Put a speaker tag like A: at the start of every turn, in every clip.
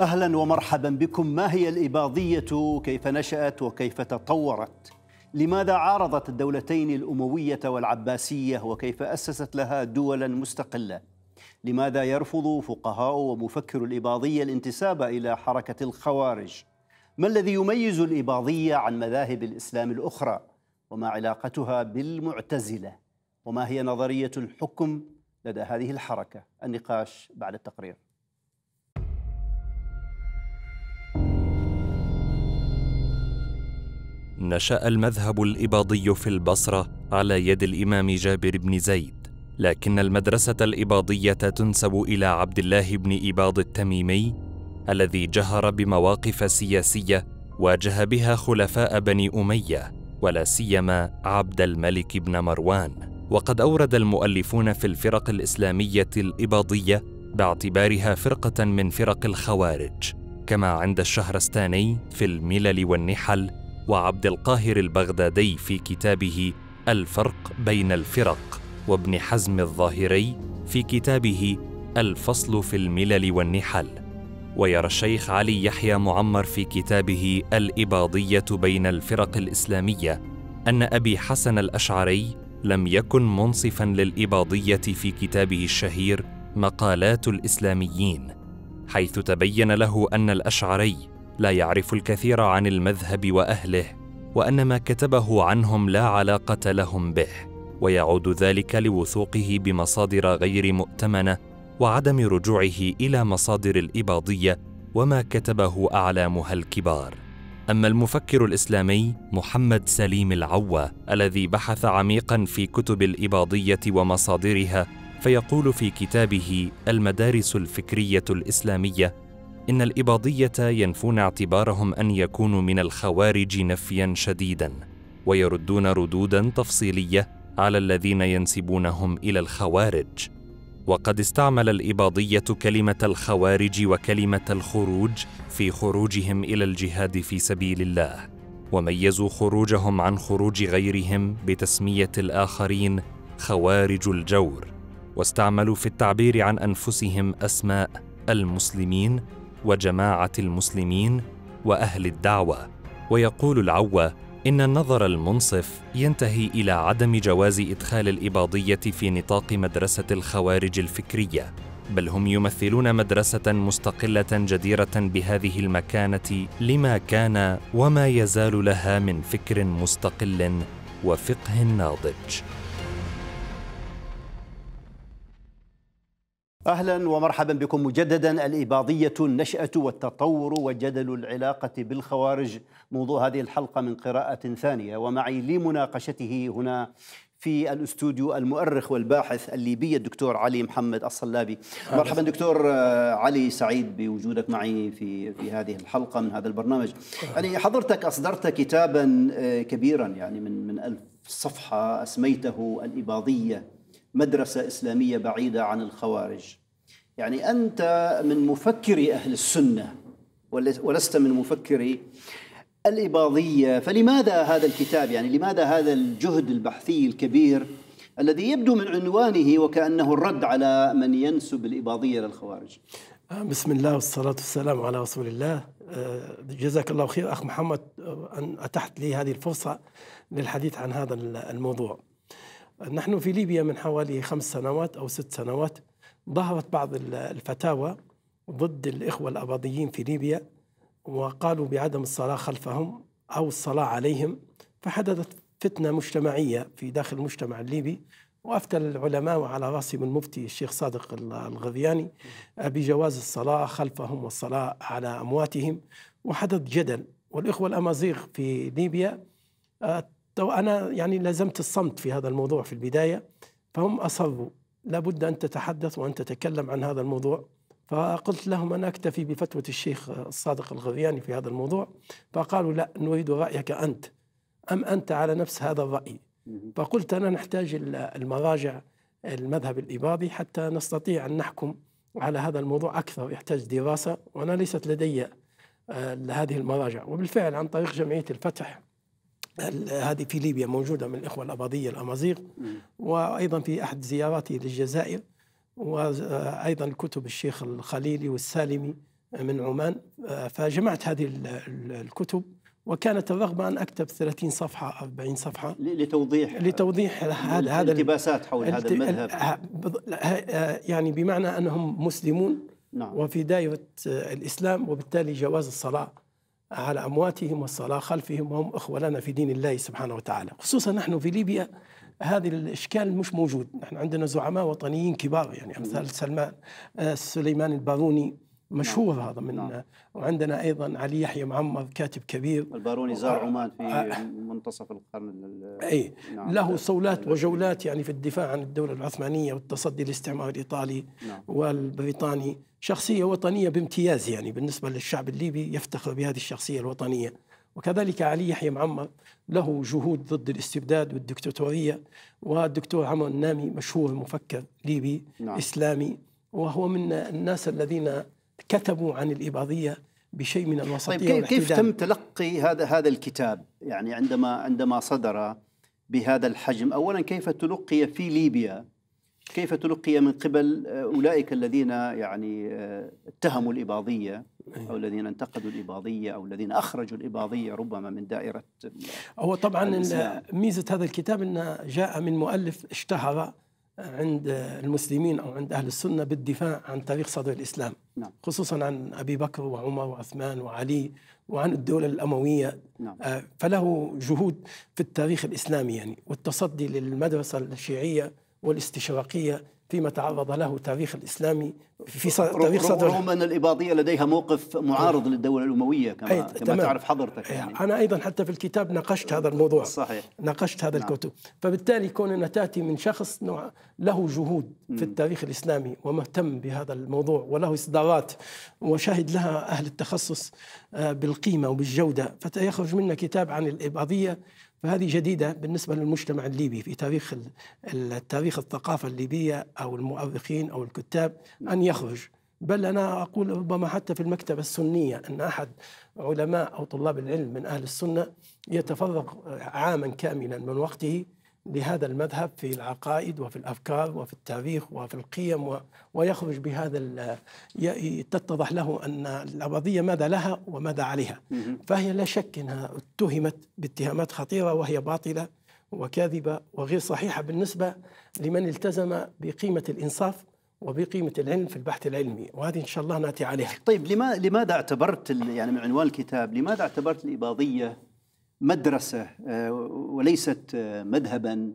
A: اهلا ومرحبا بكم ما هي الاباضيه كيف نشات وكيف تطورت لماذا عارضت الدولتين الامويه والعباسيه وكيف اسست لها دولا مستقله لماذا يرفض فقهاء ومفكر الاباضيه الانتساب الى حركه الخوارج ما الذي يميز الاباضيه عن مذاهب الاسلام الاخرى وما علاقتها بالمعتزله وما هي نظريه الحكم لدى هذه الحركه النقاش بعد التقرير
B: نشا المذهب الاباضي في البصره على يد الامام جابر بن زيد لكن المدرسه الاباضيه تنسب الى عبد الله بن اباض التميمي الذي جهر بمواقف سياسيه واجه بها خلفاء بني اميه ولا سيما عبد الملك بن مروان وقد اورد المؤلفون في الفرق الاسلاميه الاباضيه باعتبارها فرقه من فرق الخوارج كما عند الشهرستاني في الملل والنحل وعبد القاهر البغدادي في كتابه الفرق بين الفرق وابن حزم الظاهري في كتابه الفصل في الملل والنحل ويرى الشيخ علي يحيى معمر في كتابه الاباضيه بين الفرق الاسلاميه ان ابي حسن الاشعري لم يكن منصفا للاباضيه في كتابه الشهير مقالات الاسلاميين حيث تبين له ان الاشعري لا يعرف الكثير عن المذهب واهله وان ما كتبه عنهم لا علاقه لهم به ويعود ذلك لوثوقه بمصادر غير مؤتمنه وعدم رجوعه الى مصادر الاباضيه وما كتبه اعلامها الكبار اما المفكر الاسلامي محمد سليم العوى الذي بحث عميقا في كتب الاباضيه ومصادرها فيقول في كتابه المدارس الفكريه الاسلاميه إن الإباضية ينفون اعتبارهم أن يكونوا من الخوارج نفيا شديدا ويردون ردودا تفصيلية على الذين ينسبونهم إلى الخوارج وقد استعمل الإباضية كلمة الخوارج وكلمة الخروج في خروجهم إلى الجهاد في سبيل الله وميزوا خروجهم عن خروج غيرهم بتسمية الآخرين خوارج الجور واستعملوا في التعبير عن أنفسهم أسماء المسلمين وجماعه المسلمين واهل الدعوه ويقول العوه ان النظر المنصف ينتهي الى عدم جواز ادخال الاباضيه في نطاق مدرسه الخوارج الفكريه بل هم يمثلون مدرسه مستقله جديره بهذه المكانه لما كان وما يزال لها من فكر مستقل وفقه ناضج
A: اهلا ومرحبا بكم مجددا الاباضيه النشاه والتطور وجدل العلاقه بالخوارج موضوع هذه الحلقه من قراءه ثانيه ومعي لمناقشته هنا في الاستوديو المؤرخ والباحث الليبي الدكتور علي محمد الصلابي مرحبا دكتور علي سعيد بوجودك معي في في هذه الحلقه من هذا البرنامج يعني حضرتك اصدرت كتابا آه، كبيرا يعني من من 1000 صفحه اسميته الاباضيه مدرسة إسلامية بعيدة عن الخوارج يعني أنت من مفكري أهل السنة ولست من مفكري الإباضية فلماذا هذا الكتاب يعني لماذا هذا الجهد البحثي الكبير الذي يبدو من عنوانه وكأنه الرد على من ينسب الإباضية للخوارج
C: آه، بسم الله والصلاة والسلام على رسول الله آه، جزاك الله خير أخ محمد آه، أن أتحت لي هذه الفرصة للحديث عن هذا الموضوع نحن في ليبيا من حوالي خمس سنوات أو ست سنوات ظهرت بعض الفتاوى ضد الإخوة الأباضيين في ليبيا وقالوا بعدم الصلاة خلفهم أو الصلاة عليهم فحدثت فتنة مجتمعية في داخل المجتمع الليبي وأفتى العلماء وعلى رأسهم المفتي الشيخ صادق الغذياني بجواز الصلاة خلفهم والصلاة على أمواتهم وحدث جدل والإخوة الأمازيغ في ليبيا آه، طب أنا يعني لزمت الصمت في هذا الموضوع في البداية فهم أصروا لابد أن تتحدث وأن تتكلم عن هذا الموضوع فقلت لهم أنا أكتفي بفتوى الشيخ الصادق الغرياني في هذا الموضوع فقالوا لا نريد رأيك أنت أم أنت على نفس هذا الرأي فقلت أنا نحتاج المراجع المذهب الإباضي حتى نستطيع أن نحكم على هذا الموضوع أكثر يحتاج دراسة وأنا ليست لدي آه، هذه المراجع وبالفعل عن طريق جمعية الفتح هذه في ليبيا موجودة من الإخوة الأباضية الأمازيغ وأيضا في أحد زياراتي للجزائر وأيضا كتب الشيخ الخليلي والسالمي من عمان فجمعت هذه الكتب وكانت الرغبة أن أكتب 30 صفحة 40 صفحة
A: لتوضيح لتوضيح
C: هذا هذا الالتباسات
A: حول هذا المذهب
C: يعني بمعنى أنهم مسلمون نعم. وفي دائرة الإسلام وبالتالي جواز الصلاة على أمواتهم والصلاة خلفهم وهم إخوة لنا في دين الله سبحانه وتعالى خصوصا نحن في ليبيا هذا الإشكال مش موجود نحن عندنا زعماء وطنيين كبار يعني أمثال سلمان آه، سليمان الباروني نعم، مشهور نعم. هذا من نعم. وعندنا ايضا علي يحيى معمر كاتب كبير
A: الباروني زار عمان في آه. آه. منتصف القرن اي نعم. له
C: صولات وجولات يعني في الدفاع عن الدوله العثمانيه والتصدي للاستعمار الايطالي نعم. والبريطاني شخصيه وطنيه بامتياز يعني بالنسبه للشعب الليبي يفتخر بهذه الشخصيه الوطنيه وكذلك علي يحيى معمر له جهود ضد الاستبداد والدكتاتوريه والدكتور عمر النامي مشهور مفكر ليبي نعم. اسلامي وهو من الناس الذين كتبوا عن الإباضية بشيء من الوسطية طيب كيف تم
A: تلقي هذا هذا الكتاب يعني عندما عندما صدر بهذا الحجم أولا كيف تلقي في ليبيا كيف تلقي من قبل أولئك الذين يعني آه، اتهموا الإباضية أو أيوه. الذين انتقدوا الإباضية أو الذين أخرجوا الإباضية ربما من دائرة هو طبعا
C: ميزة هذا الكتاب أنه جاء من مؤلف اشتهر عند المسلمين او عند اهل السنه بالدفاع عن تاريخ صدر الاسلام نعم. خصوصا عن ابي بكر وعمر وعثمان وعلي وعن الدوله الامويه نعم. آه، فله جهود في التاريخ الاسلامي يعني والتصدي للمدرسه الشيعيه والاستشراقيه فيما تعرض له التاريخ الاسلامي في تاريخ صدر رغم ان
A: الاباضيه لديها موقف معارض للدوله الامويه كما, كما تعرف حضرتك يعني.
C: انا ايضا حتى في الكتاب ناقشت هذا الموضوع صحيح ناقشت هذا نعم. الكتب فبالتالي كوننا تاتي من شخص نوع له جهود في التاريخ الاسلامي ومهتم بهذا الموضوع وله اصدارات وشهد لها اهل التخصص آه، بالقيمه وبالجوده فيخرج منا كتاب عن الاباضيه فهذه جديدة بالنسبة للمجتمع الليبي في تاريخ التاريخ الثقافة الليبية أو المؤرخين أو الكتاب أن يخرج بل أنا أقول ربما حتى في المكتبة السنية أن أحد علماء أو طلاب العلم من أهل السنة يتفرغ عاما كاملا من وقته لهذا المذهب في العقائد وفي الافكار وفي التاريخ وفي القيم و... ويخرج بهذا ال... ي... تتضح له ان الاباضيه ماذا لها وماذا عليها فهي لا شك انها اتهمت باتهامات خطيره وهي باطله وكاذبه وغير صحيحه بالنسبه لمن
A: التزم بقيمه الانصاف وبقيمه العلم في البحث العلمي وهذه ان شاء الله ناتي عليها. طيب لماذا اعتبرت يعني من عنوان الكتاب لماذا اعتبرت الاباضيه مدرسه آه، وليست آه، مذهبا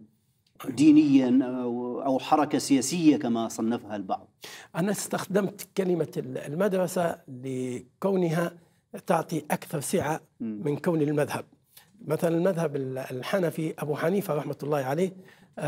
A: دينيا آه، او حركه سياسيه كما صنفها البعض.
C: انا استخدمت كلمه المدرسه لكونها تعطي اكثر سعه من كون المذهب. مثلا المذهب الحنفي ابو حنيفه رحمه الله عليه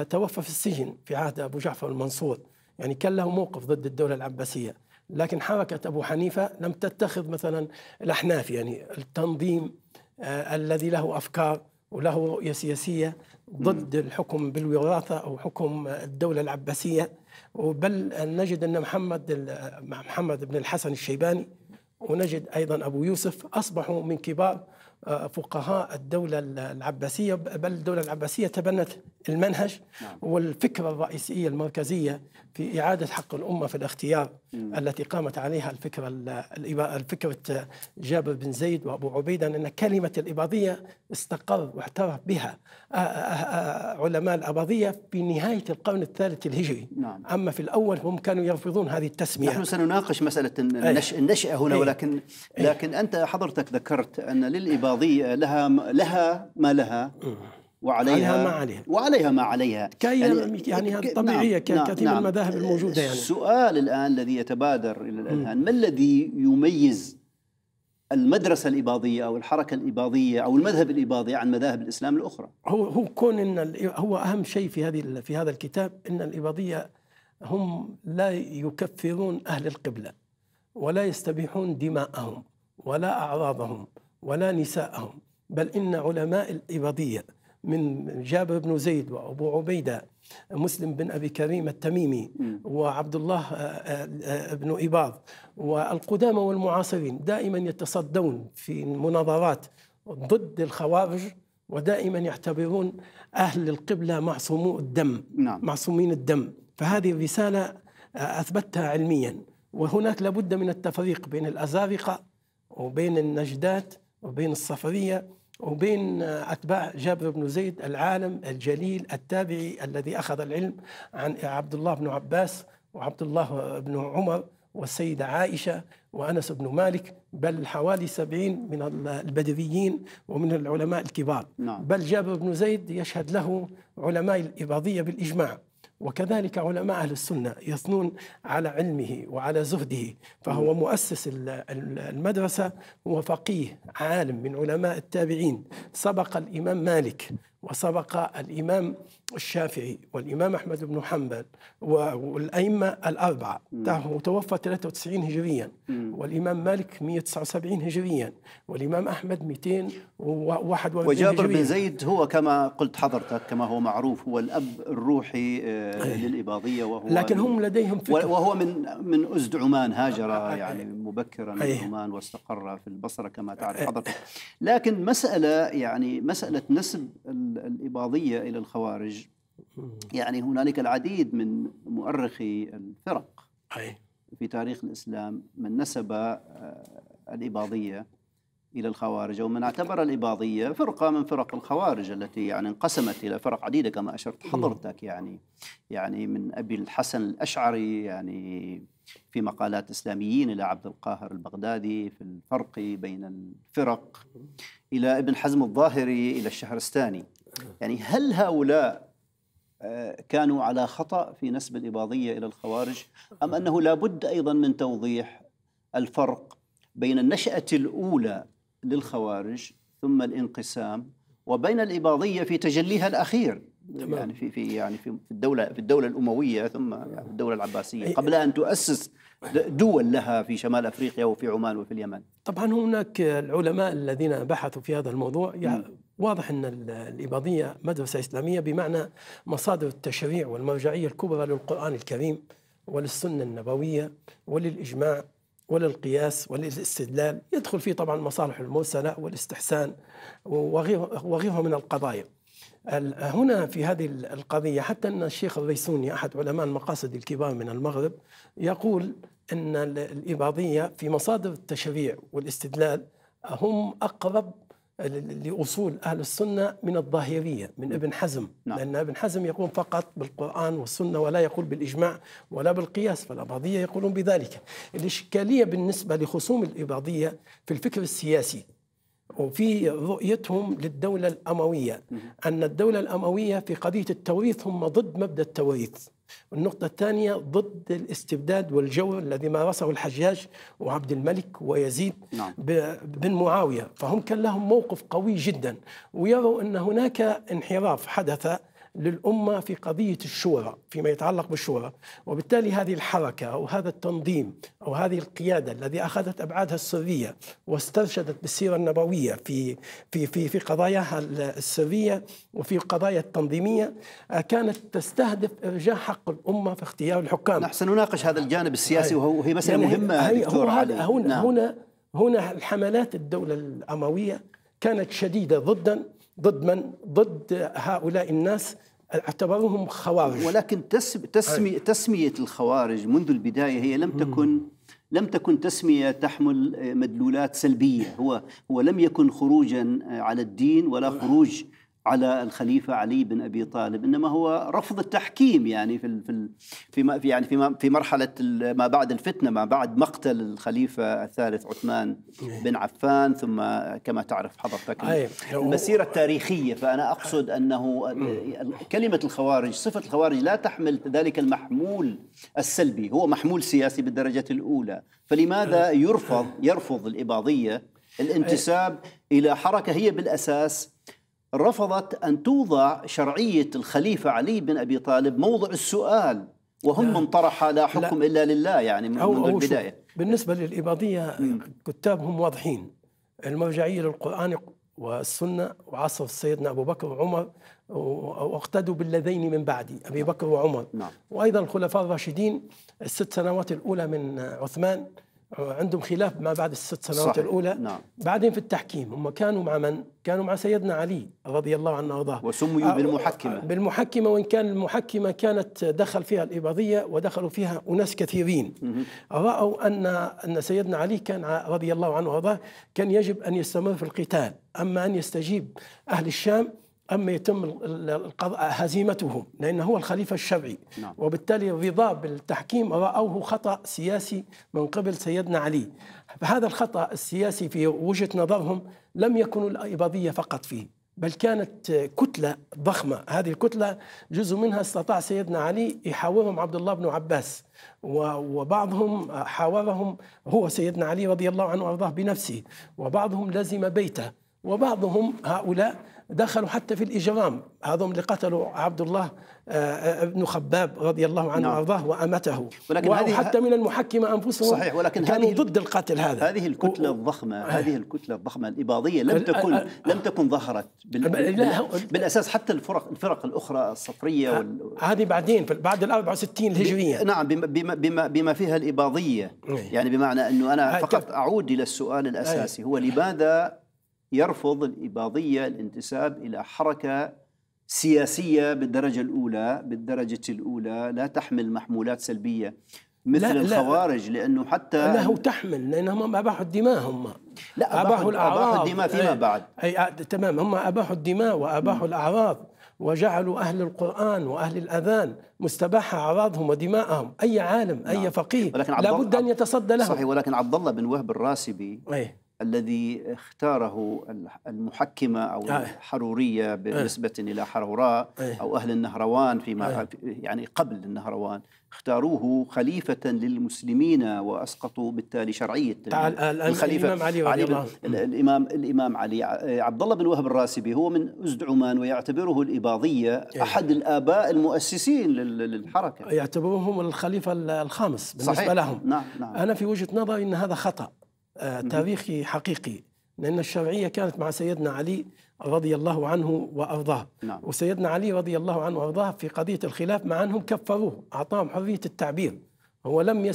C: توفى في السجن في عهد ابو جعفر المنصور، يعني كان له موقف ضد الدوله العباسيه، لكن حركه ابو حنيفه لم تتخذ مثلا الاحناف يعني التنظيم آه، الذي له أفكار وله رؤية سياسية ضد الحكم بالوراثة أو حكم الدولة العباسية بل نجد أن محمد محمد بن الحسن الشيباني ونجد أيضا أبو يوسف أصبحوا من كبار آه، فقهاء الدولة العباسية بل الدولة العباسية تبنت المنهج نعم. والفكرة الرئيسية المركزية في إعادة حق الأمة في الاختيار التي قامت عليها الفكرة الفكرة جابر بن زيد وأبو عبيدة أن كلمة الإباضية استقر واعترف بها آه، آه، آه، علماء الأباضية في نهاية القرن الثالث الهجري نعم. أما في الأول
A: هم كانوا يرفضون هذه التسمية نحن سنناقش مسألة إيه. النشأة هنا أي. ولكن أي. لكن أنت حضرتك ذكرت أن للإباضية لها لها ما لها وعليها ما عليها وعليها ما عليها كي يعني, يعني طبيعية نعم،, نعم كثير نعم المذاهب الموجودة يعني السؤال الآن الذي يتبادر إلى الأذهان ما الذي يميز المدرسة الإباضية أو الحركة الإباضية أو المذهب الإباضي عن مذاهب الإسلام الأخرى
C: هو هو كون إن هو أهم شيء في هذه في هذا الكتاب إن الإباضية هم لا يكفرون أهل القبلة ولا يستبيحون دماءهم ولا أعراضهم ولا نساءهم بل إن علماء الإباضية من جابر بن زيد وابو عبيده مسلم بن ابي كريم التميمي وعبد الله آه، آه، آه، بن اباض والقدامى والمعاصرين دائما يتصدون في المناظرات ضد الخوارج ودائما يعتبرون اهل القبله معصومو الدم نعم. معصومين الدم فهذه الرساله اثبتها علميا وهناك لابد من التفريق بين الازارقه وبين النجدات وبين الصفريه وبين أتباع جابر بن زيد العالم الجليل التابعي الذي أخذ العلم عن عبد الله بن عباس وعبد الله بن عمر والسيدة عائشة وأنس بن مالك بل حوالي سبعين من البدويين ومن العلماء الكبار نعم. بل جابر بن زيد يشهد له علماء الإباضية بالإجماع وكذلك علماء أهل السنة يثنون على علمه وعلى زهده فهو مؤسس المدرسة وفقيه عالم من علماء التابعين سبق الإمام مالك وسبق الإمام الشافعي والإمام أحمد بن حنبل والأئمة الأربعة توفى 93 هجريا والإمام مالك 179 هجريا والإمام أحمد 241 وجابر بن
A: زيد هو كما قلت حضرتك كما هو معروف هو الأب الروحي آه، إيه. للإباضية وهو لكن هم لديهم فكرة وهو من من أزد عمان هاجر آه، آه، يعني مبكرا من أيه. عمان واستقر في البصرة كما تعرف أيه. حضرتك لكن مسألة يعني مسألة نسب الإباضية إلى الخوارج يعني هنالك العديد من مؤرخي الفرق أيه. في تاريخ الإسلام من نسب آه، الإباضية الى الخوارج ومن اعتبر الاباضيه فرقه من فرق الخوارج التي يعني انقسمت الى فرق عديده كما اشرت حضرتك يعني يعني من ابي الحسن الاشعري يعني في مقالات إسلاميين إلى عبد القاهر البغدادي في الفرق بين الفرق إلى ابن حزم الظاهري إلى الشهرستاني يعني هل هؤلاء آه، كانوا على خطأ في نسب الإباضية إلى الخوارج أم أنه لابد أيضا من توضيح الفرق بين النشأة الأولى للخوارج ثم الانقسام وبين الإباضية في تجليها الأخير يعني تمام. يعني في في يعني في الدوله في الدوله الامويه ثم يعني في الدوله العباسيه قبل ان تؤسس دول لها في شمال افريقيا وفي عمان وفي اليمن
C: طبعا هناك العلماء الذين بحثوا في هذا الموضوع يعني واضح ان الاباضيه مدرسه اسلاميه بمعنى مصادر التشريع والمرجعيه الكبرى للقران الكريم وللسنه النبويه وللاجماع وللقياس وللاستدلال يدخل فيه طبعا المصالح المرسله والاستحسان وغير وغيرها من القضايا هنا في هذه القضية حتى أن الشيخ الريسوني أحد علماء المقاصد الكبار من المغرب يقول أن الإباضية في مصادر التشريع والاستدلال هم أقرب لأصول أهل السنة من الظاهرية من ابن حزم نعم. لأن ابن حزم يقول فقط بالقرآن والسنة ولا يقول بالإجماع ولا بالقياس فالأباضية يقولون بذلك الإشكالية بالنسبة لخصوم الإباضية في الفكر السياسي وفي رؤيتهم للدولة الأموية أن الدولة الأموية في قضية التوريث هم ضد مبدأ التوريث النقطة الثانية ضد الاستبداد والجور الذي مارسه الحجاج وعبد الملك ويزيد نعم. بن معاوية فهم كان لهم موقف قوي جدا ويروا أن هناك انحراف حدث للأمة في قضية الشورى فيما يتعلق بالشورى وبالتالي هذه الحركة أو هذا التنظيم أو هذه القيادة الذي أخذت أبعادها السرية واسترشدت بالسيرة النبوية في في في في قضاياها السرية وفي قضايا التنظيمية آه، كانت تستهدف إرجاع حق
A: الأمة في اختيار الحكام نحن سنناقش هذا الجانب السياسي آه، وهو هي مسألة يعني مهمة هي دكتور علي هنا نعم.
C: هنا هنا الحملات الدولة الأموية كانت شديدة ضدا
A: ضد من ضد هؤلاء الناس اعتبروهم خوارج ولكن تسمي تسمي تسميه الخوارج منذ البدايه هي لم تكن لم تكن تسميه تحمل مدلولات سلبيه هو هو لم يكن خروجا على الدين ولا خروج على الخليفه علي بن ابي طالب انما هو رفض التحكيم يعني في في في يعني في في مرحله ما بعد الفتنه ما بعد مقتل الخليفه الثالث عثمان بن عفان ثم كما تعرف حضرتك المسيره التاريخيه فانا اقصد انه كلمه الخوارج صفه الخوارج لا تحمل ذلك المحمول السلبي هو محمول سياسي بالدرجه الاولى فلماذا يرفض يرفض الاباضيه الانتساب الى حركه هي بالاساس رفضت أن توضع شرعية الخليفة علي بن أبي طالب موضع السؤال وهم من طرح لا حكم لا إلا لله يعني من, أو من البداية
C: بالنسبة للإباضية كتابهم واضحين المرجعية للقرآن والسنة وعصر سيدنا أبو بكر وعمر واقتدوا بالذين من بعدي أبي نعم. بكر وعمر نعم. وأيضا الخلفاء الراشدين الست سنوات الأولى من عثمان عندهم خلاف ما بعد الست سنوات صحيح. الأولى نعم. بعدين في التحكيم هم كانوا مع من؟ كانوا مع سيدنا علي رضي الله عنه وارضاه وسميوا آه،
A: بالمحكمة
C: بالمحكمة وإن كان المحكمة كانت دخل فيها الإباضية ودخلوا فيها أناس كثيرين رأوا أن أن سيدنا علي كان رضي الله عنه وارضاه كان يجب أن يستمر في القتال أما أن يستجيب أهل الشام أما يتم القضاء هزيمتهم لأنه هو الخليفة الشرعي نعم. وبالتالي الرضا بالتحكيم رأوه خطأ سياسي من قبل سيدنا علي فهذا الخطأ السياسي في وجهة نظرهم لم يكن الإباضية فقط فيه بل كانت كتلة ضخمة هذه الكتلة جزء منها استطاع سيدنا علي يحاورهم عبد الله بن عباس وبعضهم حاورهم هو سيدنا علي رضي الله عنه وأرضاه بنفسه وبعضهم لزم بيته وبعضهم هؤلاء دخلوا حتى في الإجرام هذم اللي قتلوا عبد الله آه، ابن خباب رضي الله عنه نعم. وارضاه وامته
A: ولكن هذه حتى
C: من المحكمه انفسهم صحيح ولكن كانوا
A: ضد القتل هذا هذه الكتله و... الضخمه آه. هذه الكتله الضخمه الاباضيه لم تكن أ... آه. لم تكن ظهرت بال... بال... بالاساس حتى الفرق الفرق الاخرى الصفريه وال... هذه بعدين بعد ال 64 الهجريه ب... نعم بما بما بما فيها الاباضيه إيه. يعني بمعنى انه انا فقط اعود الى السؤال الاساسي إيه. هو لماذا يرفض الإباضية الانتساب إلى حركة سياسية بالدرجة الأولى بالدرجة الأولى لا تحمل محمولات سلبية مثل لا الخوارج لا لأنه حتى لا هو تحمل
C: لأنهم أباحوا الدماء هم لا أباحوا, الأعراض أباحوا الدماء فيما إيه. بعد
A: أي, أي آه، تمام هم أباحوا الدماء
C: وأباحوا الأعراض وجعلوا أهل القرآن وأهل الأذان مستباحة أعراضهم ودماءهم أي عالم أي نعم. فقيه لابد أن
A: يتصدى لهم صحيح ولكن عبد الله بن وهب الراسبي أيه؟ الذي اختاره المحكمة أو آه. الحرورية آه. بالنسبة إلى حروراء آه. أو أهل النهروان فيما يعني قبل النهروان اختاروه خليفة للمسلمين وأسقطوا بالتالي شرعية الخليفة الإمام علي, علي الإمام الإمام علي عبد الله بن وهب الراسبي هو من أزد عمان ويعتبره الإباضية إيه. أحد الآباء المؤسسين للحركة
C: يعتبرهم الخليفة الخامس بالنسبة صحيح. لهم نعم نعم. أنا في وجهة نظري أن هذا خطأ آه، تاريخي حقيقي لأن الشرعية كانت مع سيدنا علي رضي الله عنه وأرضاه نعم. وسيدنا علي رضي الله عنه وأرضاه في قضية الخلاف مع أنهم كفروه أعطاهم حرية التعبير هو لم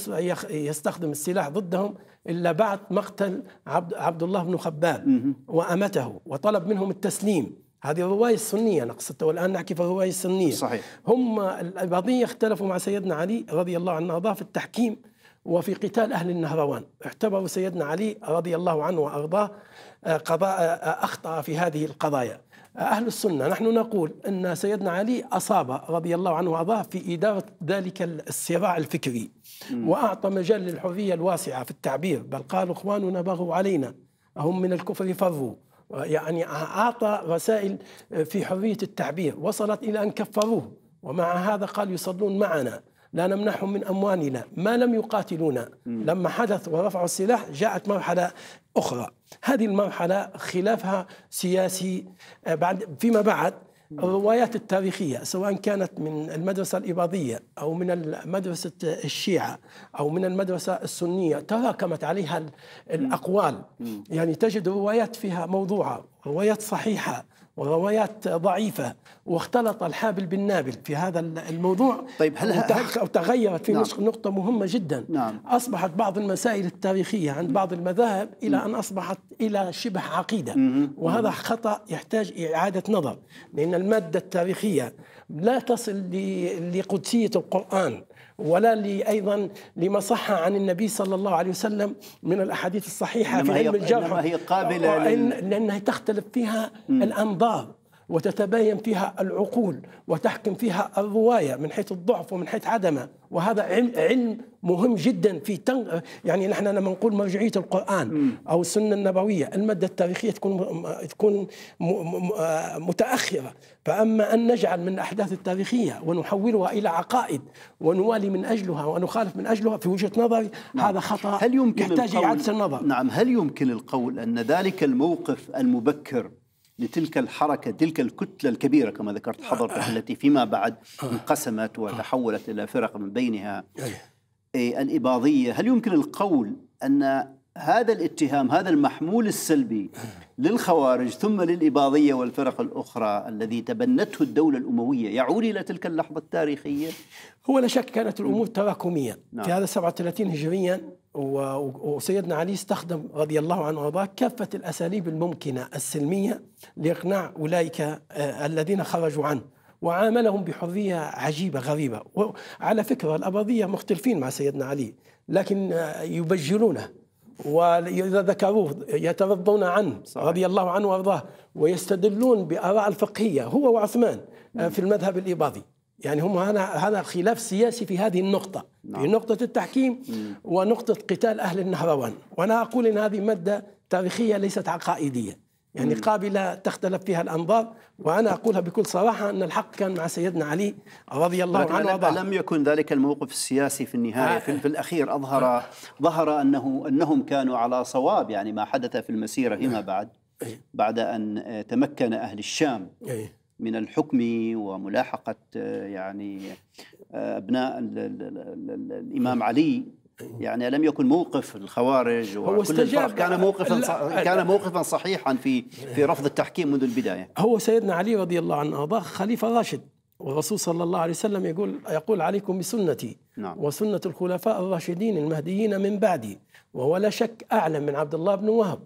C: يستخدم السلاح ضدهم إلا بعد مقتل عبد, عبد الله بن خباب وأمته وطلب منهم التسليم هذه الرواية السنية نقصد والآن نحكي في الرواية السنية صحيح هم البعضية اختلفوا مع سيدنا علي رضي الله عنه وأرضاه في التحكيم وفي قتال أهل النهروان اعتبروا سيدنا علي رضي الله عنه وأرضاه آه، قضاء آه، أخطأ في هذه القضايا آه، أهل السنة نحن نقول أن سيدنا علي أصاب رضي الله عنه وأرضاه في إدارة ذلك الصراع الفكري وأعطى مجال للحرية الواسعة في التعبير بل قالوا إخواننا بغوا علينا هم من الكفر فروا يعني أعطى رسائل في حرية التعبير وصلت إلى أن كفروه ومع هذا قال يصلون معنا لا نمنحهم من أموالنا ما لم يقاتلونا لما حدث ورفعوا السلاح جاءت مرحلة أخرى هذه المرحلة خلافها سياسي آه، بعد فيما بعد الروايات التاريخية سواء كانت من المدرسة الإباضية أو من المدرسة الشيعة أو من المدرسة السنية تراكمت عليها الأقوال يعني تجد روايات فيها موضوعة روايات صحيحة وروايات ضعيفة واختلط الحابل بالنابل في هذا الموضوع طيب هل, هل تغيرت في نعم. نقطة مهمة جدا نعم. أصبحت بعض المسائل التاريخية عند بعض المذاهب إلى أن أصبحت إلى شبه عقيدة وهذا خطأ يحتاج إعادة نظر لأن المادة التاريخية لا تصل لقدسية القرآن ولا لي ايضا لما صح عن النبي صلى الله عليه وسلم من الاحاديث الصحيحه في علم الجرح هي قابله لانها تختلف فيها الانظار وتتباين فيها العقول وتحكم فيها الرواية من حيث الضعف ومن حيث عدمه وهذا علم مهم جدا في تن... يعني نحن لما نقول مرجعية القرآن أو السنة النبوية المادة التاريخية تكون تكون آه، متأخرة فأما أن نجعل من الأحداث التاريخية ونحولها إلى عقائد ونوالي من أجلها ونخالف من أجلها في وجهة نظري نعم. هذا خطأ هل يمكن يحتاج إعادة
A: النظر نعم هل يمكن القول أن ذلك الموقف المبكر لتلك الحركة تلك الكتلة الكبيرة كما ذكرت آه، حضرتك آه. التي فيما بعد آه. انقسمت وتحولت إلى فرق من بينها إيه، الإباضية هل يمكن القول أن هذا الاتهام هذا المحمول السلبي للخوارج ثم للإباضية والفرق الأخرى الذي تبنته الدولة الأموية يعود إلى تلك اللحظة التاريخية هو لا شك كانت
C: الأمور تراكمية نعم. في هذا 37 هجريا وسيدنا علي استخدم رضي الله عنه وارضاه كافة الأساليب الممكنة السلمية لإقناع أولئك آه، الذين خرجوا عنه وعاملهم بحرية عجيبة غريبة وعلى فكرة الأباضية مختلفين مع سيدنا علي لكن آه، يبجلونه وإذا ذكروه يترضون عنه صحيح. رضي الله عنه وأرضاه ويستدلون بآراء الفقهية هو وعثمان مم. آه، نعم. في المذهب الإباضي يعني هم هذا خلاف سياسي في هذه النقطة نعم. في نقطة التحكيم مم. ونقطة قتال أهل النهروان وأنا أقول إن هذه مادة تاريخية ليست عقائدية يعني قابلة تختلف فيها الأنظار وأنا أقولها بكل صراحة أن الحق كان مع سيدنا علي رضي الله عنه وضعه لم
A: يكن ذلك الموقف السياسي في النهاية آه في, في الأخير أظهر آه ظهر أنه أنهم كانوا على صواب يعني ما حدث في المسيرة فيما آه. بعد إيه. بعد أن آه، تمكن أهل الشام إيه. من الحكم وملاحقة آه، يعني أبناء الإمام علي يعني لم يكن موقف الخوارج وكل استجاب كان موقفا كان موقفا صحيحا في في رفض التحكيم منذ البدايه هو سيدنا
C: علي رضي الله عنه ارضاه خليفه راشد والرسول صلى الله عليه وسلم يقول يقول عليكم بسنتي نعم. وسنه الخلفاء الراشدين المهديين من بعدي وهو لا شك اعلم من عبد الله بن وهب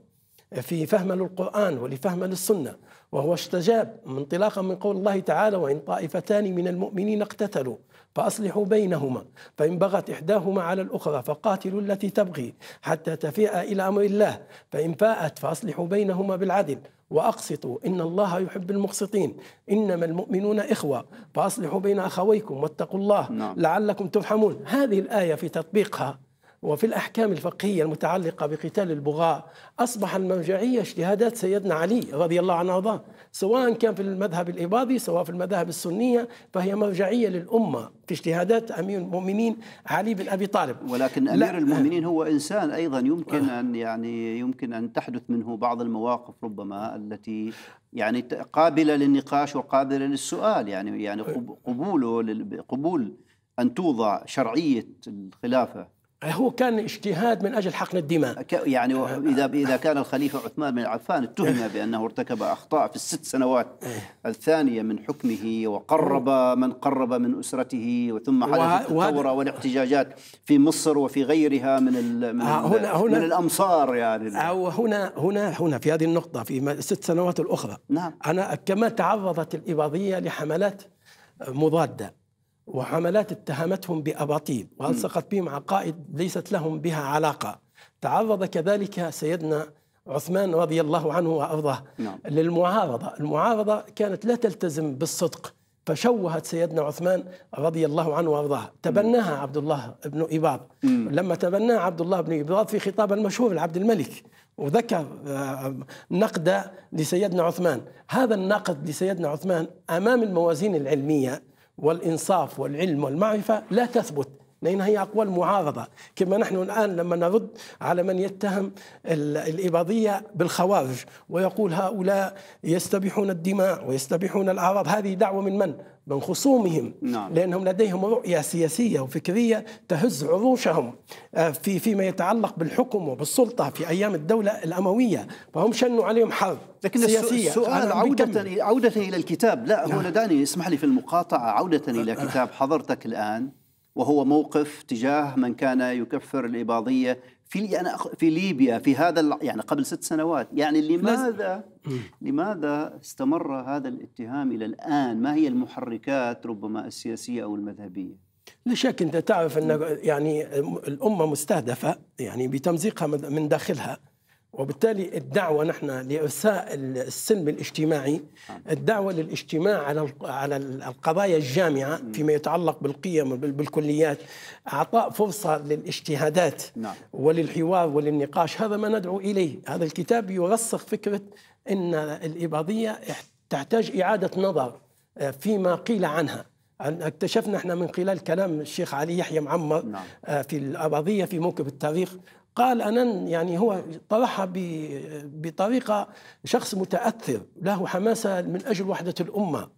C: في فهم للقرآن ولفهم للسنة وهو استجاب انطلاقا من قول الله تعالى وإن طائفتان من المؤمنين اقتتلوا فأصلحوا بينهما فإن بغت إحداهما على الأخرى فقاتلوا التي تبغي حتى تفيء إلى أمر الله فإن فاءت فأصلحوا بينهما بالعدل وأقسطوا إن الله يحب المقسطين إنما المؤمنون إخوة فأصلحوا بين أخويكم واتقوا الله نعم. لعلكم ترحمون هذه الآية في تطبيقها وفي الأحكام الفقهية المتعلقة بقتال البغاء أصبح المرجعية اجتهادات سيدنا علي رضي الله عنه وارضاه سواء كان في المذهب الإباضي سواء في المذاهب السنية فهي مرجعية للأمة في اجتهادات أمير المؤمنين علي بن أبي طالب ولكن أمير المؤمنين
A: هو إنسان أيضا يمكن أن يعني يمكن أن تحدث منه بعض المواقف ربما التي يعني قابلة للنقاش وقابلة للسؤال يعني يعني قبوله قبول أن توضع شرعية الخلافة هو كان اجتهاد من اجل حقن الدماء يعني آه. اذا اذا كان الخليفه عثمان بن عفان اتهم آه. بانه ارتكب اخطاء في الست سنوات آه. الثانيه من حكمه وقرب من قرب من اسرته وثم حدثت الثوره والاحتجاجات في مصر وفي غيرها من الـ من, هنا هنا من الامصار يعني
C: أو هنا هنا هنا في هذه النقطه في الست سنوات الاخرى نعم انا كما تعرضت الاباضيه لحملات مضاده وحملات اتهمتهم بأباطيل وألصقت بهم عقائد ليست لهم بها علاقة تعرض كذلك سيدنا عثمان رضي الله عنه وأرضاه نعم. للمعارضة المعارضة كانت لا تلتزم بالصدق فشوهت سيدنا عثمان رضي الله عنه وارضاه تبناها عبد الله بن إباض لما تبناها عبد الله بن إباض في خطاب المشهور لعبد الملك وذكر آه، نقد لسيدنا عثمان هذا النقد لسيدنا عثمان أمام الموازين العلمية والإنصاف والعلم والمعرفة لا تثبت لأنها هي أقوال معارضة كما نحن الآن لما نرد على من يتهم الإباضية بالخوارج ويقول هؤلاء يستبيحون الدماء ويستبيحون الأعراض هذه دعوة من من؟ من خصومهم نعم. لأنهم لديهم رؤية سياسية وفكرية تهز عروشهم آه، في فيما يتعلق بالحكم وبالسلطة في أيام الدولة الأموية فهم شنوا عليهم حرب لكن سياسية السؤال عودة, عودة إلى
A: الكتاب لا هو نعم. دعني اسمح لي في المقاطعة عودة إلى كتاب حضرتك الآن وهو موقف تجاه من كان يكفر الإباضية في في ليبيا في هذا يعني قبل ست سنوات يعني لماذا لماذا استمر هذا الاتهام إلى الآن ما هي المحركات ربما السياسية أو المذهبية
C: لا شك أنت تعرف أن يعني الأمة مستهدفة يعني بتمزيقها من داخلها وبالتالي الدعوه نحن لارساء السلم الاجتماعي نعم. الدعوه للاجتماع على على القضايا الجامعه فيما يتعلق بالقيم بالكليات اعطاء فرصه للاجتهادات نعم. وللحوار وللنقاش هذا ما ندعو اليه هذا الكتاب يرسخ فكره ان الاباضيه تحتاج اعاده نظر آه، فيما قيل عنها اكتشفنا احنا من خلال كلام الشيخ علي يحيى معمر نعم. آه، في الاباضيه في موكب التاريخ قال أنا يعني هو طرحها بطريقة شخص متأثر له حماسة من أجل وحدة الأمة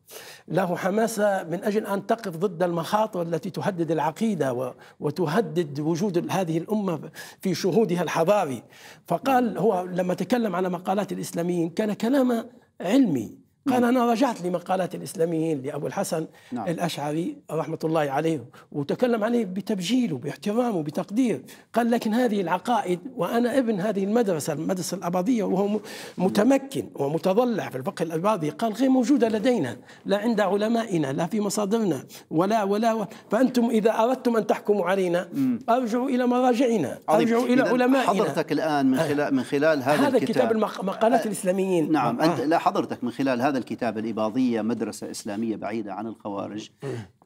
C: له حماسة من أجل أن تقف ضد المخاطر التي تهدد العقيدة وتهدد وجود هذه الأمة في شهودها الحضاري فقال هو لما تكلم على مقالات الإسلاميين كان كلام علمي قال نعم. أنا رجعت لمقالات الإسلاميين لأبو الحسن نعم. الأشعري رحمة الله عليه وتكلم عليه بتبجيل وباحترام وبتقدير قال لكن هذه العقائد وأنا ابن هذه المدرسة المدرسة الأباضية وهو متمكن ومتضلع في الفقه الأباضي قال غير موجودة لدينا لا عند علمائنا لا في مصادرنا ولا ولا, ولا فأنتم إذا أردتم أن تحكموا علينا أرجعوا إلى مراجعنا أرجعوا إلى علمائنا حضرتك
A: الآن من خلال, من خلال هذا, هذا الكتاب هذا كتاب المقالات آه. الإسلاميين نعم آه. أنت لا حضرتك من خلال هذا هذا الكتاب الإباضية مدرسة إسلامية بعيدة عن الخوارج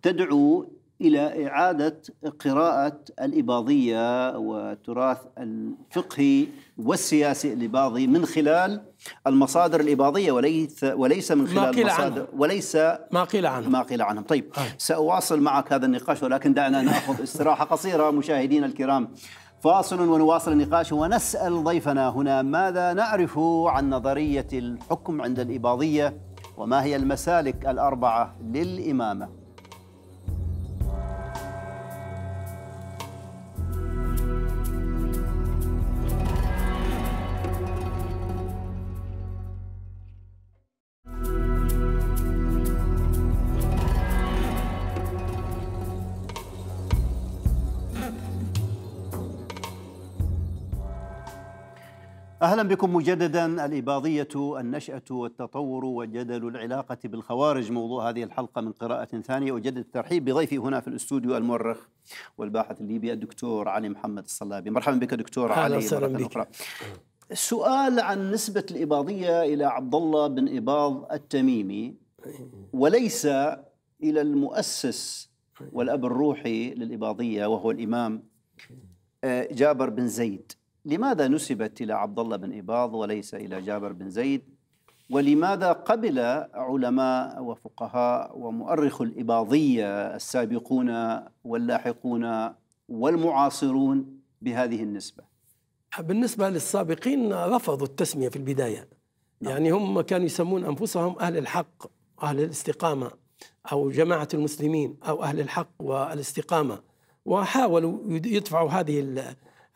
A: تدعو إلى إعادة قراءة الإباضية والتراث الفقهي والسياسي الإباضي من خلال المصادر الإباضية وليس وليس من خلال ما قيل مصادر عنهم. وليس ما قيل عنهم ما قيل عنهم طيب آه. سأواصل معك هذا النقاش ولكن دعنا نأخذ استراحة قصيرة مشاهدينا الكرام فاصل ونواصل النقاش ونسأل ضيفنا هنا ماذا نعرف عن نظرية الحكم عند الإباضية وما هي المسالك الأربعة للإمامة أهلا بكم مجددا الإباضية النشأة والتطور وجدل العلاقة بالخوارج موضوع هذه الحلقة من قراءة ثانية أجدد الترحيب بضيفي هنا في الاستوديو المؤرخ والباحث الليبي الدكتور علي محمد الصلابي مرحبا بك دكتور علي مرة بك. أخرى سؤال عن نسبة الإباضية إلى عبد الله بن إباض التميمي وليس إلى المؤسس والأب الروحي للإباضية وهو الإمام آه، جابر بن زيد لماذا نسبت إلى عبد الله بن إباض وليس إلى جابر بن زيد ولماذا قبل علماء وفقهاء ومؤرخ الإباضية السابقون واللاحقون والمعاصرون بهذه النسبة بالنسبة للسابقين
C: رفضوا التسمية في البداية نعم. يعني هم كانوا يسمون أنفسهم أهل الحق أهل الاستقامة أو جماعة المسلمين أو أهل الحق والاستقامة وحاولوا يدفعوا هذه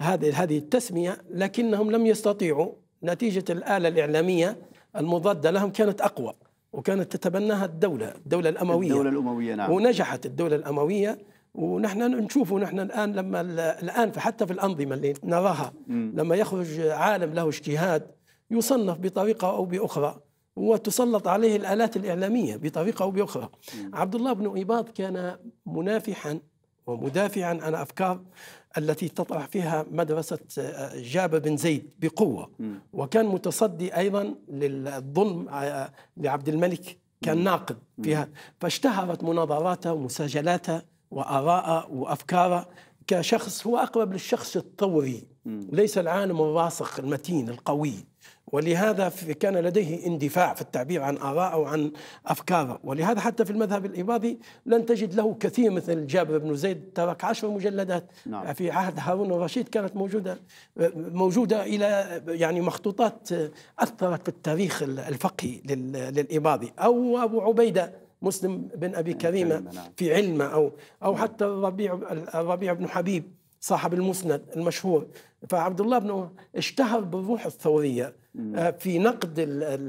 C: هذه هذه التسميه لكنهم لم يستطيعوا نتيجه الاله الاعلاميه المضاده لهم كانت اقوى وكانت تتبناها الدوله الدوله الامويه الدوله
A: الامويه نعم ونجحت
C: الدوله الامويه ونحن نشوفه نحن الان لما الان حتى في الانظمه اللي نراها لما يخرج عالم له اجتهاد يصنف بطريقه او باخرى وتسلط عليه الالات الاعلاميه بطريقه او باخرى. عبد الله بن اباض كان منافحا ومدافعا عن افكار التي تطرح فيها مدرسة آه، جابر بن زيد بقوة وكان متصدي أيضا للظلم آه، لعبد الملك كان ناقد فيها فاشتهرت مناظراته ومساجلاته وآراءه وأفكاره كشخص هو أقرب للشخص الثوري ليس العالم الراسخ المتين القوي ولهذا كان لديه اندفاع في التعبير عن آراء وعن أفكاره ولهذا حتى في المذهب الإباضي لن تجد له كثير مثل جابر بن زيد ترك عشر مجلدات نعم. في عهد هارون الرشيد كانت موجودة موجودة إلى يعني مخطوطات أثرت في التاريخ الفقهي للإباضي أو أبو عبيدة مسلم بن ابي كريمه نعم. في علمه او او نعم. حتى الربيع الربيع بن حبيب صاحب المسند المشهور فعبد الله بن اشتهر بالروح الثوريه آه، في نقد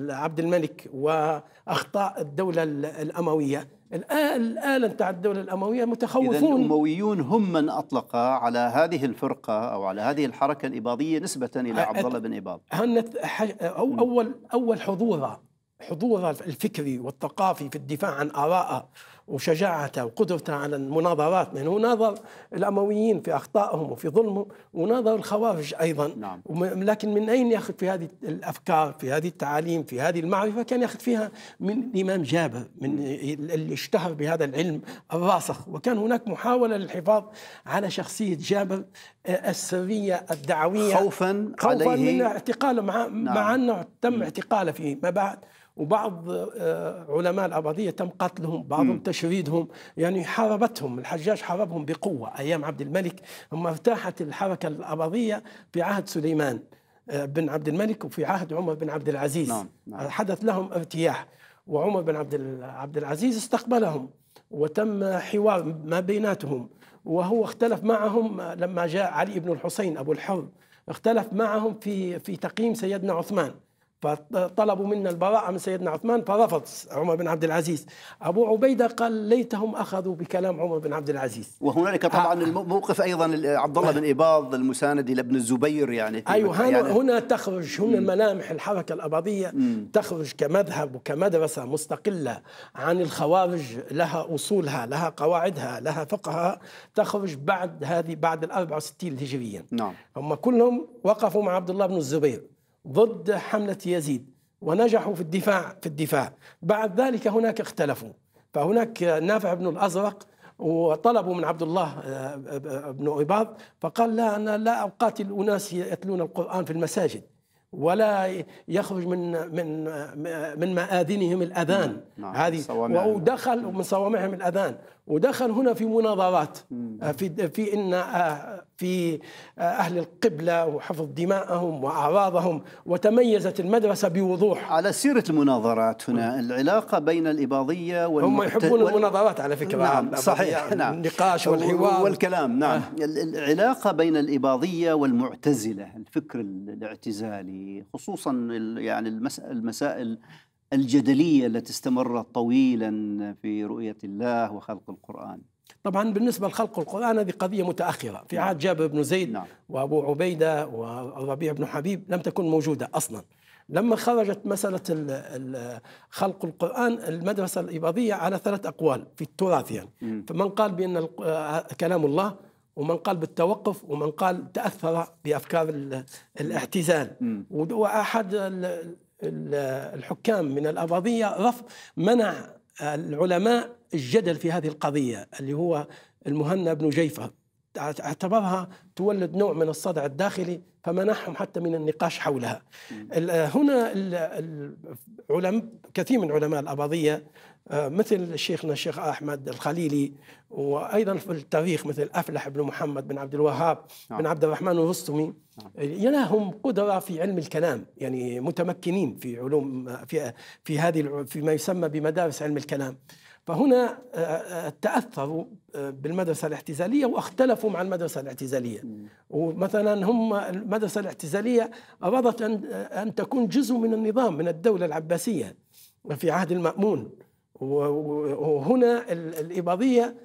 C: عبد الملك واخطاء الدوله الامويه الان الان انت على الدوله الامويه متخوفون
A: الامويون هم من اطلق على هذه الفرقه او على هذه الحركه الاباضيه نسبه الى عبد الله بن اباض
C: أو اول اول حضوره حضوره الفكري والثقافي في الدفاع عن ارائه وشجاعته وقدرته على المناظرات لأنه ناظر الأمويين في أخطائهم وفي ظلمهم وناظر الخوارج أيضا نعم. لكن من أين يأخذ في هذه الأفكار في هذه التعاليم في هذه المعرفة كان يأخذ فيها من الإمام جابر من اللي اشتهر بهذا العلم الراسخ وكان هناك محاولة للحفاظ على شخصية جابر آه، السرية الدعوية خوفا, خوفا عليه من اعتقاله مع, نعم. مع أنه نعم. تم اعتقاله فيما بعد وبعض آه، علماء الأباضية تم قتلهم بعضهم تشريدهم يعني حاربتهم الحجاج حاربهم بقوة أيام عبد الملك لما ارتاحت الحركة الأباضية في عهد سليمان آه، بن عبد الملك وفي عهد عمر بن عبد العزيز نعم. نعم. حدث لهم ارتياح وعمر بن عبد عبد العزيز استقبلهم وتم حوار ما بيناتهم وهو اختلف معهم آه، لما جاء علي بن الحسين ابو الحر اختلف معهم في في تقييم سيدنا عثمان فطلبوا منا البراءة من سيدنا عثمان فرفض عمر بن عبد العزيز أبو عبيدة قال ليتهم أخذوا بكلام عمر بن عبد العزيز
A: وهنالك طبعا آه. الموقف أيضا عبد الله بن إباض المساند لابن الزبير يعني أيوه هنا, يعني هنا
C: تخرج هنا ملامح الحركة الأباضية تخرج كمذهب وكمدرسة مستقلة عن الخوارج لها أصولها لها قواعدها لها فقهها تخرج بعد هذه بعد ال 64 هجريا نعم هم كلهم وقفوا مع عبد الله بن الزبير ضد حملة يزيد ونجحوا في الدفاع في الدفاع بعد ذلك هناك اختلفوا فهناك نافع بن الأزرق وطلبوا من عبد الله آه، آه، بن عباد فقال لا أنا لا أقاتل أناس يتلون القرآن في المساجد ولا يخرج من من آه، من مآذنهم الأذان نعم. هذه ودخل من صوامعهم الأذان ودخل هنا في مناظرات آه، في في ان آه، في آه، اهل القبله وحفظ دمائهم واعراضهم
A: وتميزت المدرسه بوضوح على سيره المناظرات هنا العلاقه بين الاباضيه والمعتزله هم يحبون
C: المناظرات على فكره نعم صحيح يعني نعم النقاش والحوار
A: والكلام نعم آه. العلاقه بين الاباضيه والمعتزله الفكر الاعتزالي خصوصا يعني المسائل الجدليه التي استمرت طويلا في رؤيه الله وخلق القران
C: طبعا بالنسبة لخلق القرآن هذه قضية متأخرة في نعم.
A: عهد جابر بن زيد نعم.
C: وأبو عبيدة والربيع بن حبيب لم تكن موجودة أصلا لما خرجت مسألة خلق القرآن المدرسة الإباضية على ثلاث أقوال في التراث يعني م. فمن قال بأن كلام الله ومن قال بالتوقف ومن قال تأثر بأفكار الاعتزال وأحد الحكام من الأباضية رفض منع العلماء الجدل في هذه القضية اللي هو المهنا بن جيفر اعتبرها تولد نوع من الصدع الداخلي فمنعهم حتى من النقاش حولها آه، هنا العلماء كثير من علماء الأباضية آه، مثل شيخنا الشيخ أحمد الخليلي وأيضا في التاريخ مثل أفلح بن محمد بن عبد الوهاب نعم. بن عبد الرحمن الرستمي نعم. آه، قدرة في علم الكلام يعني متمكنين في علوم في في هذه في ما يسمى بمدارس علم الكلام فهنا آه، آه، تاثروا آه، بالمدرسه الاعتزاليه واختلفوا مع المدرسه الاعتزاليه ومثلا هم المدرسه الاعتزاليه ارادت ان ان تكون جزء من النظام من الدوله العباسيه في عهد المامون وهنا الاباضيه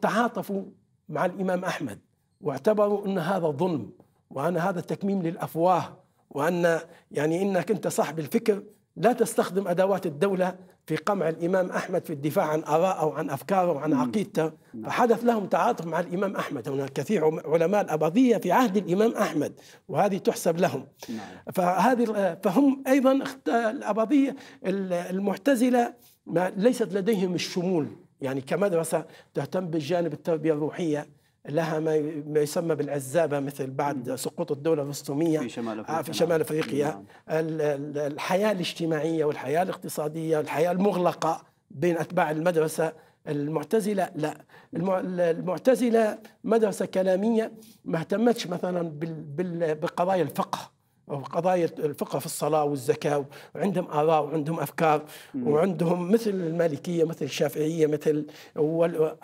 C: تعاطفوا مع الامام احمد واعتبروا ان هذا ظلم وان هذا تكميم للافواه وان يعني انك انت صاحب الفكر لا تستخدم أدوات الدولة في قمع الإمام أحمد في الدفاع عن آرائه وعن أفكاره وعن نعم. عقيدته نعم. فحدث لهم تعاطف مع الإمام أحمد هناك كثير علماء الأباضية في عهد الإمام أحمد وهذه تحسب لهم نعم. فهذه فهم أيضا الأباضية المعتزلة ما ليست لديهم الشمول يعني كمدرسة تهتم بالجانب التربية الروحية لها ما يسمى بالعزابة مثل بعد سقوط الدولة الفلسطينية في شمال أفريقيا, آه، في شمال نعم. أفريقيا. نعم. الحياة الاجتماعية والحياة الاقتصادية والحياة المغلقة بين أتباع المدرسة المعتزلة لا المعتزلة مدرسة كلامية ما اهتمتش مثلا بقضايا الفقه قضايا الفقه في الصلاة والزكاة وعندهم آراء وعندهم أفكار وعندهم مثل المالكية مثل الشافعية مثل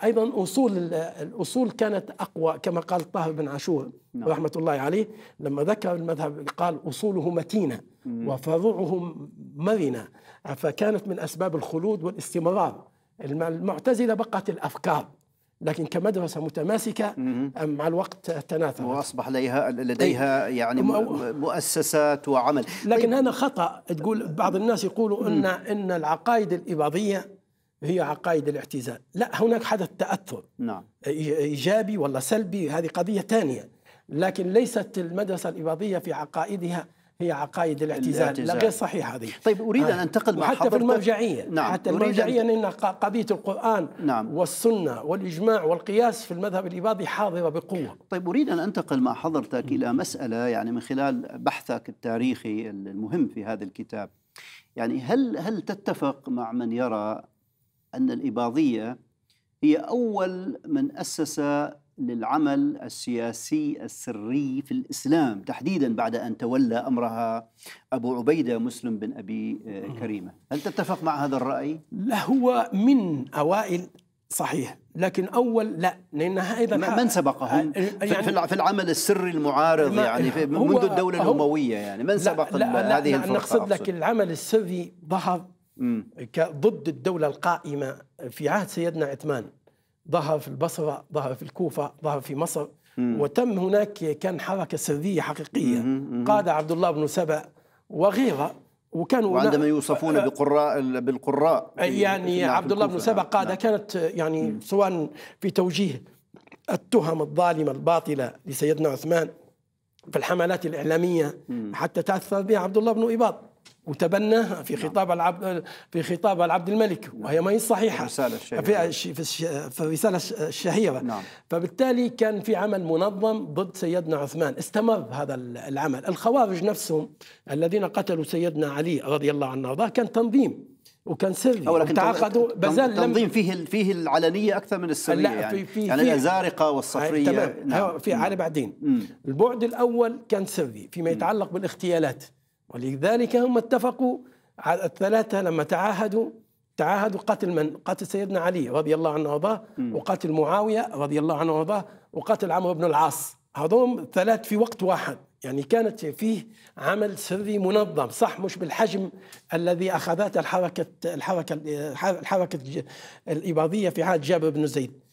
C: أيضا أصول الأصول كانت أقوى كما قال طاهر بن عاشور نعم. رحمة الله عليه لما ذكر المذهب قال أصوله متينة وفروعه مرنة فكانت من أسباب الخلود والاستمرار المعتزلة بقت الأفكار لكن كمدرسة متماسكة مع الوقت تناثر وأصبح لديها لديها
A: يعني مؤسسات
C: وعمل لكن طيب. هذا خطأ تقول بعض الناس يقولوا أن أن العقائد الإباضية هي عقائد الاعتزال لا هناك حدث تأثر نعم إيجابي ولا سلبي هذه قضية ثانية لكن ليست المدرسة الإباضية في عقائدها هي عقائد الاعتزال, الاعتزال. لا غير صحيحه هذه طيب اريد ان آه. انتقل مع حتى في المرجعيه نعم. حتى المرجعيه أن... ان قضيه القران نعم. والسنه والاجماع والقياس في المذهب الاباضي حاضره بقوه
A: طيب اريد ان انتقل مع حضرتك الى مساله يعني من خلال بحثك التاريخي المهم في هذا الكتاب يعني هل هل تتفق مع من يرى ان الاباضيه هي اول من اسس للعمل السياسي السري في الاسلام تحديدا بعد ان تولى امرها ابو عبيده مسلم بن ابي آه، كريمه، هل تتفق مع هذا الراي؟ لا هو من اوائل صحيح لكن اول لا لانها ايضا من سبقهم يعني في العمل السري المعارض يعني في منذ الدوله الامويه يعني من سبق لا لا هذه لا الفرقه نقصد لك
C: العمل السري ظهر ضد الدوله القائمه في عهد سيدنا عثمان ظهر في البصرة ظهر في الكوفة ظهر في مصر مم. وتم هناك كان حركة سرية حقيقية مم. مم. قاد عبد الله بن سبأ وغيره
A: وكانوا وعندما يوصفون بقراء بالقراء يعني عبد الله بن
C: سبأ قادة نعم. كانت يعني مم. سواء في توجيه التهم الظالمة الباطلة لسيدنا عثمان في الحملات الإعلامية مم. حتى تأثر بها عبد الله بن إباط وتبناها في نعم. خطاب العبد في خطاب العبد الملك وهي ما هي صحيحه الرساله الشهيره في الرساله الشهيره نعم. فبالتالي كان في عمل منظم ضد سيدنا عثمان استمر هذا العمل الخوارج نفسهم الذين قتلوا سيدنا علي رضي الله عنه وارضاه كان تنظيم وكان سري تعاقدوا بزال التنظيم فيه فيه العلنيه اكثر من السريه لا يعني, في في يعني في الازارقه والصفريه نعم. في على بعدين مم. البعد الاول كان سري فيما يتعلق مم. بالاغتيالات ولذلك هم اتفقوا على الثلاثة لما تعاهدوا تعاهدوا قتل من؟ قتل سيدنا علي رضي الله عنه وارضاه وقتل معاوية رضي الله عنه وارضاه وقتل عمرو بن العاص هذوم الثلاث في وقت واحد يعني كانت فيه عمل سري منظم صح مش بالحجم الذي اخذته الحركه الحركه الحركه الاباضيه في عهد جابر بن زيد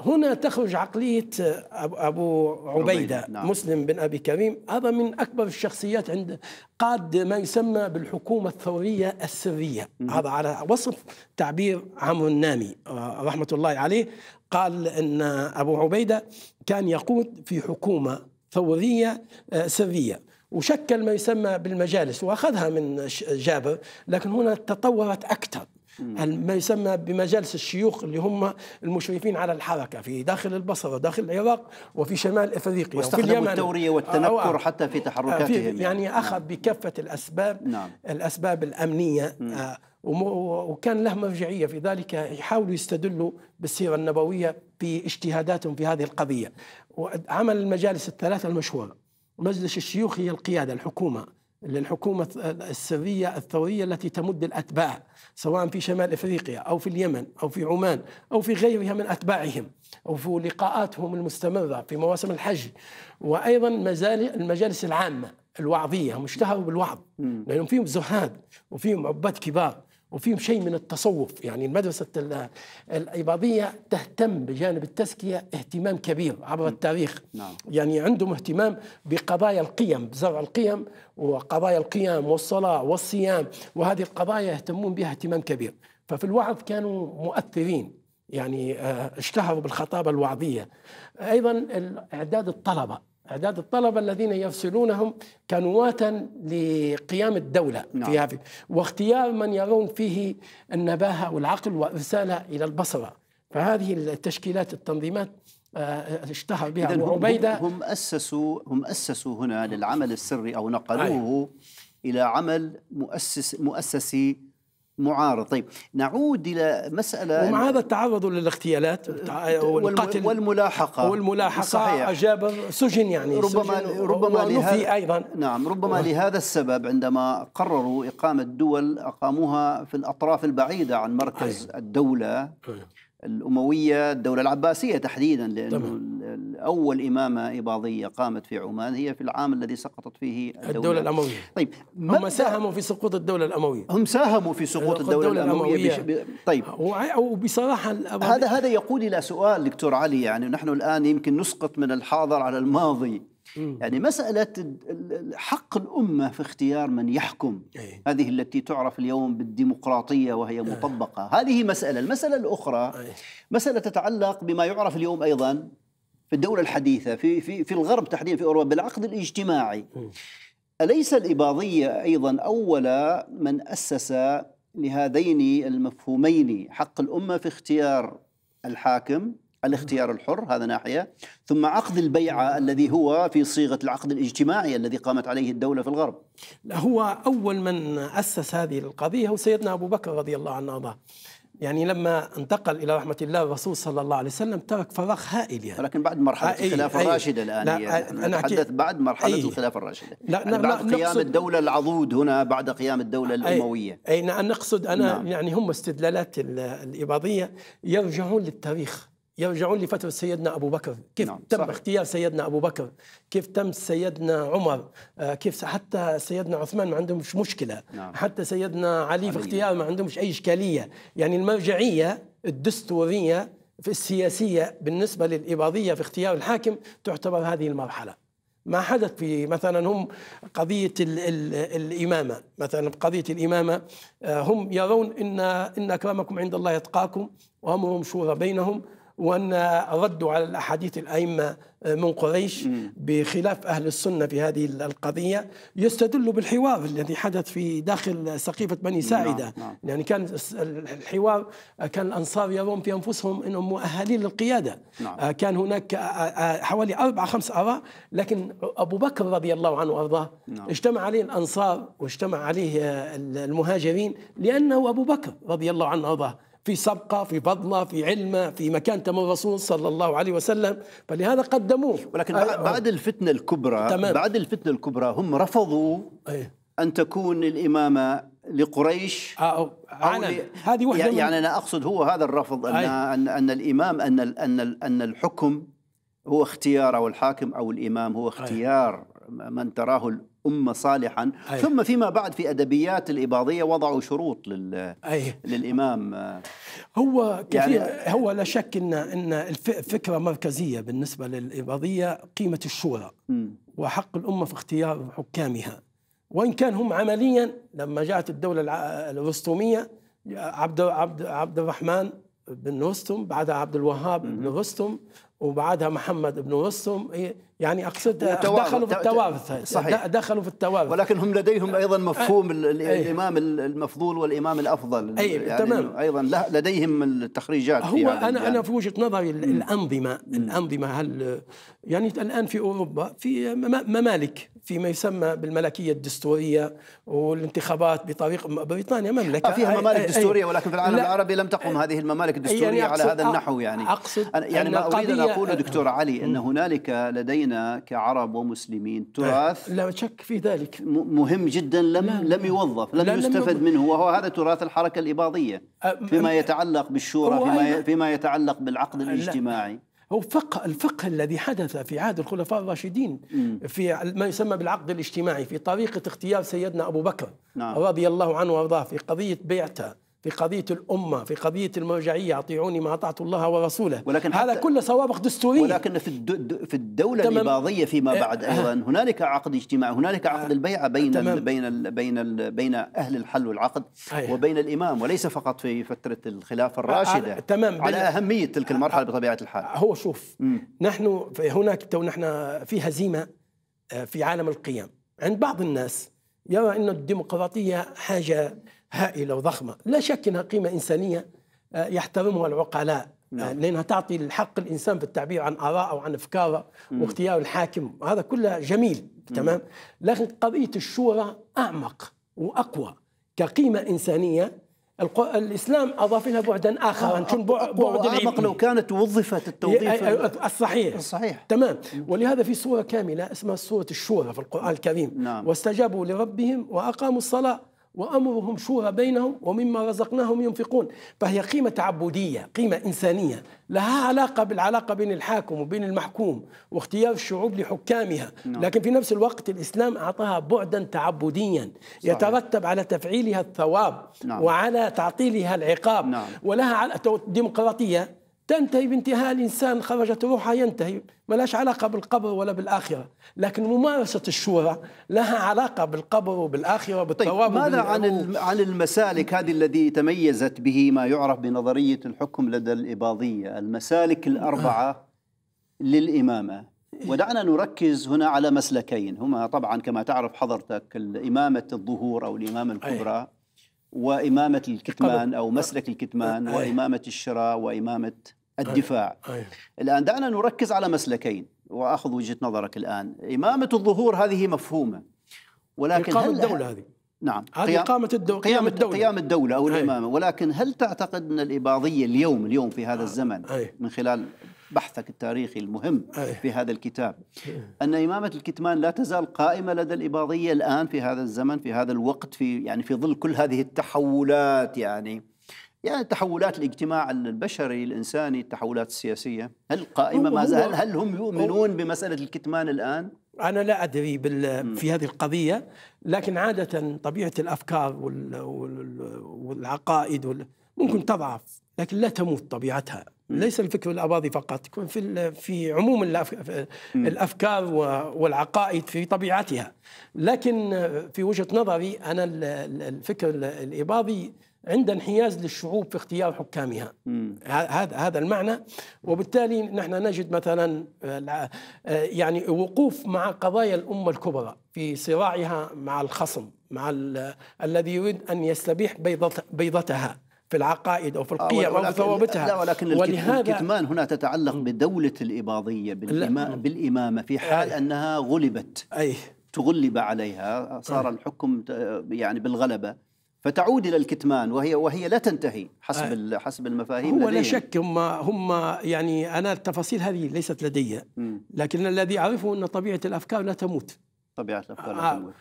C: هنا تخرج عقلية آه، أبو عبيدة, عبيدة. نعم. مسلم بن أبي كريم هذا من أكبر الشخصيات عند قاد ما يسمى بالحكومة الثورية السرية مم. هذا على وصف تعبير عمرو النامي آه، رحمة الله عليه قال أن أبو عبيدة كان يقود في حكومة ثورية آه، سرية وشكل ما يسمى بالمجالس واخذها من جابر لكن هنا تطورت اكثر ما يسمى بمجالس الشيوخ اللي هم المشرفين على الحركه في داخل البصره وداخل العراق وفي شمال
A: افريقيا واستخدموا التوريه آه، والتنكر حتى في تحركاتهم آه، يعني,
C: يعني اخذ نعم. بكافه الاسباب نعم. الاسباب الامنيه نعم. وكان له مرجعيه في ذلك يحاولوا يستدلوا بالسيره النبويه في اجتهاداتهم في هذه القضيه وعمل المجالس الثلاثه المشهوره مجلس الشيوخ هي القياده الحكومه للحكومة السرية الثورية التي تمد الأتباع سواء في شمال إفريقيا أو في اليمن أو في عمان أو في غيرها من أتباعهم أو في لقاءاتهم المستمرة في مواسم الحج وأيضا المجالس العامة الوعظية مشتهر بالوعظ لأنهم فيهم زهاد وفيهم عباد كبار وفيهم شيء من التصوف يعني المدرسة العباضية تهتم بجانب التزكية اهتمام كبير عبر نعم. التاريخ نعم. يعني عندهم اهتمام بقضايا القيم بزرع القيم وقضايا القيم والصلاة والصيام وهذه القضايا يهتمون بها اهتمام كبير ففي الوعظ كانوا مؤثرين يعني آه، اشتهروا بالخطابة الوعظية أيضا إعداد الطلبة أعداد الطلبة الذين يفصلونهم كنواة لقيام الدولة نعم. في هذه واختيار من يرون فيه النباهة والعقل وإرساله إلى البصرة فهذه التشكيلات التنظيمات آه، اشتهر بها هم, عبيدة
A: هم أسسوا هم أسسوا هنا للعمل السري أو نقلوه أيه. إلى عمل مؤسس مؤسسي معارض طيب نعود إلى مسألة ومع
C: هذا التعرض للاغتيالات أه، أه، والقتل
A: والملاحقة
C: والملاحقة صحيح. أجاب
A: سجن يعني ربما سجن ربما لهذا أيضا نعم ربما لهذا السبب عندما قرروا إقامة دول أقاموها في الأطراف البعيدة عن مركز أي. الدولة أي. الأموية الدولة العباسية تحديدا لأنه طبعا. أول إمامة إباضية قامت في عمان هي في العام الذي سقطت فيه الدولة, الدولة الأموية طيب هم ساهموا في سقوط الدولة الأموية هم ساهموا في سقوط الدولة, الدولة الأموية, الأموية. بش... طيب وبصراحة هذا هذا يقود إلى سؤال دكتور علي يعني نحن الآن يمكن نسقط من الحاضر على الماضي يعني مسألة حق الأمة في اختيار من يحكم إيه. هذه التي تعرف اليوم بالديمقراطية وهي نعم. مطبقة هذه مسألة المسألة الأخرى إيه. مسألة تتعلق بما يعرف اليوم أيضا في الدولة الحديثة في في في الغرب تحديدا في أوروبا بالعقد الاجتماعي أليس الإباضية أيضا أول من أسس لهذين المفهومين حق الأمة في اختيار الحاكم الاختيار الحر هذا ناحية ثم عقد البيعة الذي هو في صيغة العقد الاجتماعي الذي قامت عليه الدولة في الغرب
C: هو أول من أسس هذه القضية هو سيدنا أبو بكر رضي الله عنه يعني لما انتقل الى رحمه الله الرسول صلى الله عليه وسلم ترك فراغ هائل يعني ولكن بعد مرحله الخلافه أي الراشده الان يعني أنا نتحدث
A: بعد مرحله إيه. الخلافه الراشده لا يعني لا بعد قيام الدوله العضود هنا بعد قيام الدوله إيه، الامويه اي
C: نعم، نقصد انا نعم. يعني هم استدلالات الاباضيه يرجعون للتاريخ يرجعون لفترة سيدنا أبو بكر كيف نعم. تم صحيح. اختيار سيدنا أبو بكر كيف تم سيدنا عمر آه، كيف حتى سيدنا عثمان ما عندهمش مشكلة نعم. حتى سيدنا علي, علي في اختيار ما عندهمش أي إشكالية يعني المرجعية الدستورية في السياسية بالنسبة للإباضية في اختيار الحاكم تعتبر هذه المرحلة ما حدث في مثلا هم قضية الـ الـ الإمامة مثلا قضية الإمامة آه، هم يرون إن إن أكرمكم عند الله يتقاكم وأمرهم شورى بينهم وأن ردوا على الأحاديث الأئمة من قريش بخلاف أهل السنة في هذه القضية يستدل بالحوار الذي حدث في داخل سقيفة بني نعم، ساعدة نعم. يعني كان الحوار كان الأنصار يرون في أنفسهم أنهم مؤهلين للقيادة نعم. آه، كان هناك آه، آه، حوالي أربع خمس آراء لكن أبو بكر رضي الله عنه وأرضاه اجتمع عليه الأنصار واجتمع عليه المهاجرين لأنه أبو بكر رضي الله عنه وأرضاه في سبقة في فضلة في علمة في مكان من الرسول صلى الله عليه وسلم فلهذا قدموه
A: ولكن بعد الفتنة الكبرى تمام. بعد الفتنة الكبرى هم رفضوا أيه. أن تكون الإمامة لقريش آه، أو هذه وحده يعني, يعني أنا أقصد هو هذا الرفض أن, أيه. أن, أن الإمام أن, أن, أن الحكم هو اختيار أو الحاكم أو الإمام هو اختيار أيه. من تراه أمة صالحا أيه. ثم فيما بعد في أدبيات الإباضية وضعوا شروط لل... أيه. للإمام
C: هو كثير يعني هو لا شك أن أن الفكرة مركزية بالنسبة للإباضية قيمة الشورى م. وحق الأمة في اختيار حكامها وإن كان هم عمليا لما جاءت الدولة الرستومية عبد عبد عبد الرحمن بن رستم بعدها عبد الوهاب بن رستم وبعدها محمد بن رستم إيه يعني
A: اقصد دخلوا في التوابث صحيح دخلوا في التوابث ولكن هم لديهم
C: أه، ايضا مفهوم أه، أي الامام
A: المفضول والامام الافضل اي يعني تمام ايضا لديهم التخريجات هو في انا انا
C: في وجهه نظري الانظمه الانظمه هل يعني الان في اوروبا في ممالك فيما يسمى بالملكيه الدستوريه والانتخابات بطريقه بريطانيا مملكه آه فيها ممالك دستوريه ولكن في العالم لا العربي لم تقم
A: هذه الممالك الدستوريه يعني على هذا النحو يعني اقصد يعني ما اريد ان أقوله دكتور علي ان هنالك لدينا كعرب ومسلمين تراث لا شك في ذلك مهم جدا لم لا لم يوظف لم, يستفد منه وهو هذا تراث الحركه الاباضيه فيما يتعلق بالشورى فيما فيما يتعلق بالعقد الاجتماعي
C: هو فقه الفقه الذي حدث في عهد الخلفاء الراشدين في ما يسمى بالعقد الاجتماعي في طريقة اختيار سيدنا أبو بكر نعم. رضي الله عنه وارضاه في قضية بيعته في قضية الأمة في قضية
A: المرجعية أطيعوني ما أطعت الله ورسوله ولكن هذا كل سوابق دستورية ولكن في في الدولة الإباضية فيما إيه. بعد أيضا هنالك عقد اجتماع هنالك عقد البيعة بين الـ بين الـ بين الـ بين أهل الحل والعقد أيه. وبين الإمام وليس فقط في فترة الخلافة آه، آه، الراشدة على تمام على أهمية تلك المرحلة بطبيعة الحال آه، هو شوف نحن هناك
C: تو نحن في هزيمة في عالم القيم عند بعض الناس يرى أن الديمقراطية حاجة هائله وضخمه لا شك انها قيمه انسانيه آه، يحترمها العقلاء نعم. آه، لانها تعطي الحق الانسان في التعبير عن اراءه وعن افكاره واختيار الحاكم هذا كله جميل تمام لكن قضيه الشورى اعمق واقوى كقيمه انسانيه الاسلام اضاف لها بعدا اخر شن بعد, بعد اعمق لو كانت وظفت التوظيف الصحيح الصحيح تمام ولهذا في سوره كامله اسمها سوره الشورى في القران الكريم نعم. واستجابوا لربهم واقاموا الصلاه وأمرهم شورى بينهم ومما رزقناهم ينفقون فهي قيمة تعبدية قيمة إنسانية لها علاقة بالعلاقة بين الحاكم وبين المحكوم واختيار الشعوب لحكامها نعم. لكن في نفس الوقت الإسلام أعطاها بعدا تعبديا يترتب على تفعيلها الثواب نعم. وعلى تعطيلها العقاب نعم. ولها ديمقراطية تنتهي بانتهاء الإنسان خرجت روحه ينتهي ملاش علاقة بالقبر ولا بالآخرة لكن ممارسة الشورى لها علاقة بالقبر وبالآخرة وبالثواب طيب ماذا عن
A: عن المسالك هذه الذي تميزت به ما يعرف بنظرية الحكم لدى الإباضية المسالك الأربعة آه. للإمامة ودعنا نركز هنا على مسلكين هما طبعا كما تعرف حضرتك الإمامة الظهور أو الإمامة الكبرى وإمامة الكتمان أو مسلك الكتمان وإمامة الشراء وإمامة الدفاع أيه. الآن دعنا نركز على مسلكين وأخذ وجهة نظرك الآن إمامة الظهور هذه مفهومة ولكن إقامة الدولة هذه نعم هذه قيامة الدولة قيام الدولة قيام الدولة أو الإمامة ولكن هل تعتقد أن الإباضية اليوم اليوم في هذا الزمن أي. من خلال بحثك التاريخي المهم أي. في هذا الكتاب أن إمامة الكتمان لا تزال قائمة لدى الإباضية الآن في هذا الزمن في هذا الوقت في يعني في ظل كل هذه التحولات يعني يعني تحولات الاجتماع البشري الانساني التحولات السياسيه هل قائمه ما زال هل هم يؤمنون بمساله الكتمان الان انا لا ادري بال في هذه القضيه لكن
C: عاده طبيعه الافكار والعقائد وال ممكن تضعف لكن لا تموت طبيعتها ليس الفكر الاباضي فقط يكون في في عموم الافكار والعقائد في طبيعتها لكن في وجهه نظري انا الفكر الاباضي عند انحياز للشعوب في اختيار حكامها هذا هذا المعنى وبالتالي نحن نجد مثلا آه، آه، يعني وقوف مع قضايا الامه الكبرى في صراعها مع الخصم مع الذي يريد ان يستبيح بيضت بيضتها في العقائد او في آه، القيم او ثوابتها لا ولكن ولهذا الكتمان
A: هنا تتعلق بدوله الاباضيه بالامامه في حال انها غلبت أي تغلب عليها صار الحكم يعني بالغلبه فتعود الى الكتمان وهي وهي لا تنتهي حسب آه حسب المفاهيم هو لا شك
C: هم هم يعني انا التفاصيل هذه ليست لدي لكن الذي اعرفه ان طبيعه الافكار لا تموت طبيعه الافكار لا آه، تموت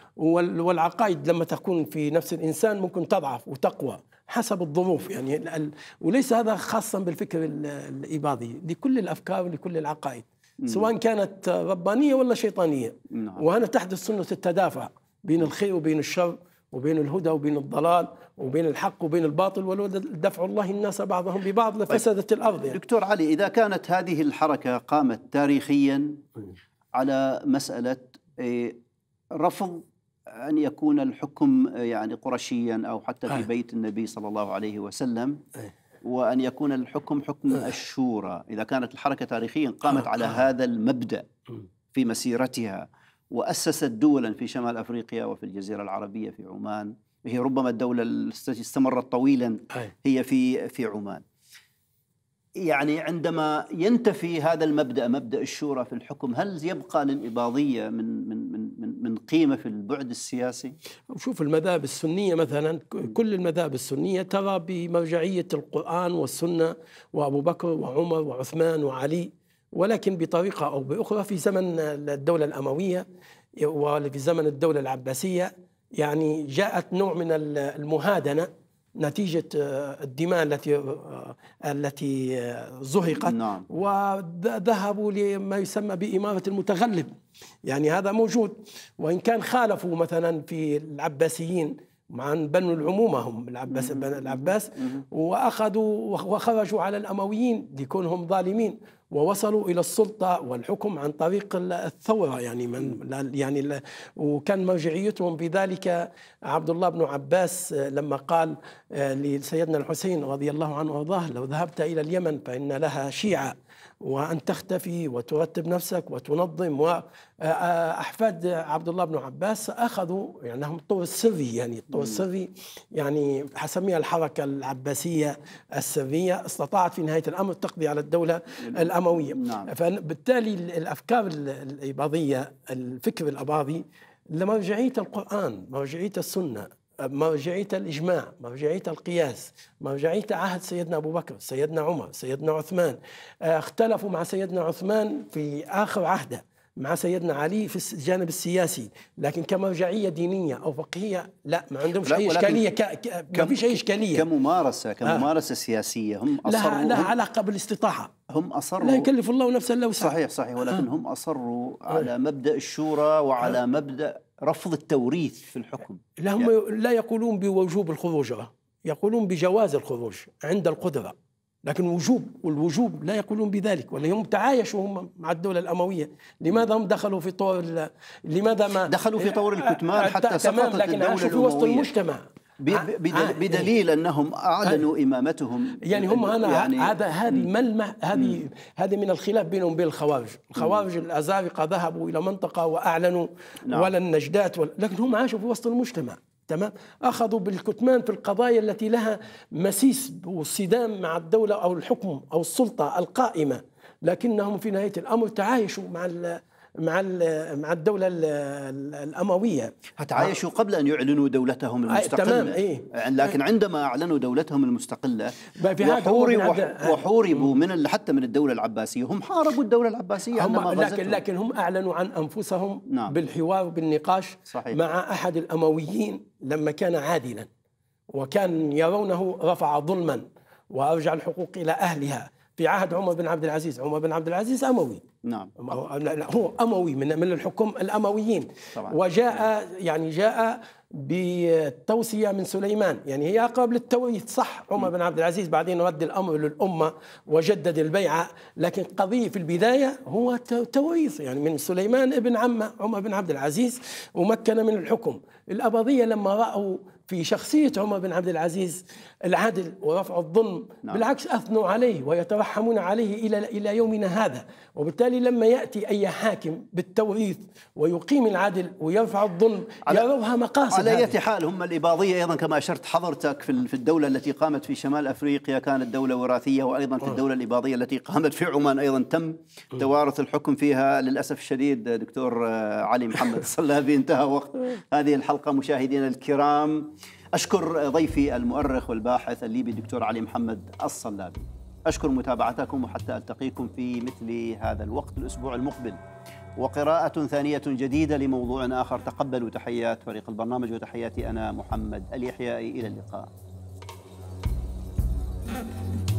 C: والعقائد لما تكون في نفس الانسان ممكن تضعف وتقوى حسب الظروف يعني وليس هذا خاصا بالفكر الاباضي لكل الافكار ولكل العقائد سواء كانت ربانيه ولا شيطانيه نعم. وهنا تحدث سنه التدافع بين الخير وبين الشر وبين الهدى وبين الضلال وبين الحق وبين الباطل ولو دفع الله الناس بعضهم ببعض لفسدت
A: الارض يعني. دكتور علي اذا كانت هذه الحركه قامت تاريخيا على مساله إيه، رفض ان يكون الحكم يعني قرشيا او حتى في آه. بيت النبي صلى الله عليه وسلم آه. وان يكون الحكم حكم آه. الشورى اذا كانت الحركه تاريخيا قامت على هذا المبدا في مسيرتها وأسست دولا في شمال أفريقيا وفي الجزيرة العربية في عمان هي ربما الدولة التي استمرت طويلا هي في في عمان يعني عندما ينتفي هذا المبدا مبدا الشورى في الحكم هل يبقى للاباضيه من من من من قيمه في البعد السياسي؟ شوف المذاهب السنيه مثلا كل المذاهب
C: السنيه ترى بمرجعيه القران والسنه وابو بكر وعمر وعثمان وعلي ولكن بطريقة أو بأخرى في زمن الدولة الأموية وفي زمن الدولة العباسية يعني جاءت نوع من المهادنة نتيجة آه، الدماء التي آه، التي آه، زهقت نعم. وذهبوا لما يسمى بإمارة المتغلب يعني هذا موجود وإن كان خالفوا مثلا في العباسيين مع بنوا العمومة هم العباس بن العباس وأخذوا وخرجوا على الأمويين لكونهم ظالمين ووصلوا الى السلطه والحكم عن طريق الثوره يعني من يعني وكان مرجعيتهم بذلك عبد الله بن عباس آه، لما قال آه، لسيدنا الحسين رضي الله عنه وارضاه لو ذهبت الى اليمن فان لها شيعه وأن تختفي وترتب نفسك وتنظم وأحفاد آه، آه، عبد الله بن عباس أخذوا يعني هم الطور السري يعني الطور السري يعني حسميها الحركة العباسية السرية استطاعت في نهاية الأمر تقضي على الدولة نعم. الأموية نعم. فبالتالي الأفكار الإباضية الفكر الأباضي لمرجعية القرآن مرجعية السنة مرجعية الإجماع مرجعية القياس مرجعية عهد سيدنا أبو بكر سيدنا عمر سيدنا عثمان آه، اختلفوا مع سيدنا عثمان في آخر عهده مع سيدنا علي في الجانب السياسي لكن كمرجعية دينية أو فقهية
A: لا ما عندهمش أي إشكالية ك... ك... ما فيش أي إشكالية كممارسة آه. كممارسة آه. سياسية هم أصروا لها, لها علاقة بالاستطاعة هم أصروا لا يكلف الله نفسا لو صحيح صحيح ولكن آه. هم أصروا آه. على مبدأ الشورى وعلى آه. مبدأ رفض التوريث في الحكم
C: لا هم يعني. لا يقولون بوجوب الخروج آه. يقولون بجواز الخروج عند القدرة لكن وجوب والوجوب لا يقولون بذلك ولا هم تعايشوا هم مع الدولة الأموية لماذا هم دخلوا في طور لماذا ما دخلوا في طور الكتمان آه، آه، حتى سقطت الدوله الامويه في وسط المجتمع إيه. بدليل انهم اعلنوا
A: امامتهم
C: يعني هم انا يعني هذا هذه ملمح هذه هذه من الخلاف بينهم وبين الخوارج، الخوارج الازارقه ذهبوا الى منطقه واعلنوا نعم. ولا النجدات ولا لكن هم عاشوا في وسط المجتمع تمام اخذوا بالكتمان في القضايا التي لها مسيس وصدام مع الدوله او الحكم او السلطه القائمه لكنهم في نهايه الامر تعايشوا مع مع مع الدوله الامويه
A: هتعايشوا قبل ان يعلنوا دولتهم المستقله تمام إيه؟ يعني لكن عندما اعلنوا دولتهم المستقله وحوربوا وحوربوا من حتى من الدوله العباسيه هم حاربوا الدوله العباسيه هم لكن لكن
C: هم اعلنوا عن انفسهم نعم. بالحوار بالنقاش صحيح. مع احد الامويين لما كان عادلا وكان يرونه رفع ظلما وارجع الحقوق الى اهلها في عهد عمر بن عبد العزيز عمر بن عبد العزيز أموي نعم هو أموي من من الحكم الأمويين طبعا. وجاء نعم. يعني جاء بالتوصية من سليمان يعني هي أقرب للتوريث صح عمر بن عبد العزيز بعدين رد الأمر للأمة وجدد البيعة لكن قضية في البداية هو توريث يعني من سليمان ابن عمه عمر بن عبد العزيز ومكن من الحكم الأبضية لما رأوا في شخصية عمر بن عبد العزيز العدل ورفع الظلم نعم. بالعكس أثنوا عليه ويترحمون عليه إلى إلى يومنا هذا وبالتالي لما يأتي أي حاكم بالتوريث ويقيم العدل ويرفع الظلم يروها مقاصد على أي
A: حال هم الإباضية أيضا كما أشرت حضرتك في الدولة التي قامت في شمال أفريقيا كانت دولة وراثية وأيضا في نعم. الدولة الإباضية التي قامت في عمان أيضا تم نعم. توارث الحكم فيها للأسف الشديد دكتور آه، علي محمد الصلابي انتهى وقت نعم. هذه الحلقة مشاهدينا الكرام أشكر ضيفي المؤرخ والباحث الليبي الدكتور علي محمد الصلابي أشكر متابعتكم وحتى ألتقيكم في مثل هذا الوقت الأسبوع المقبل وقراءة ثانية جديدة لموضوع آخر تقبلوا تحيات فريق البرنامج وتحياتي أنا محمد اليحيائي إلى اللقاء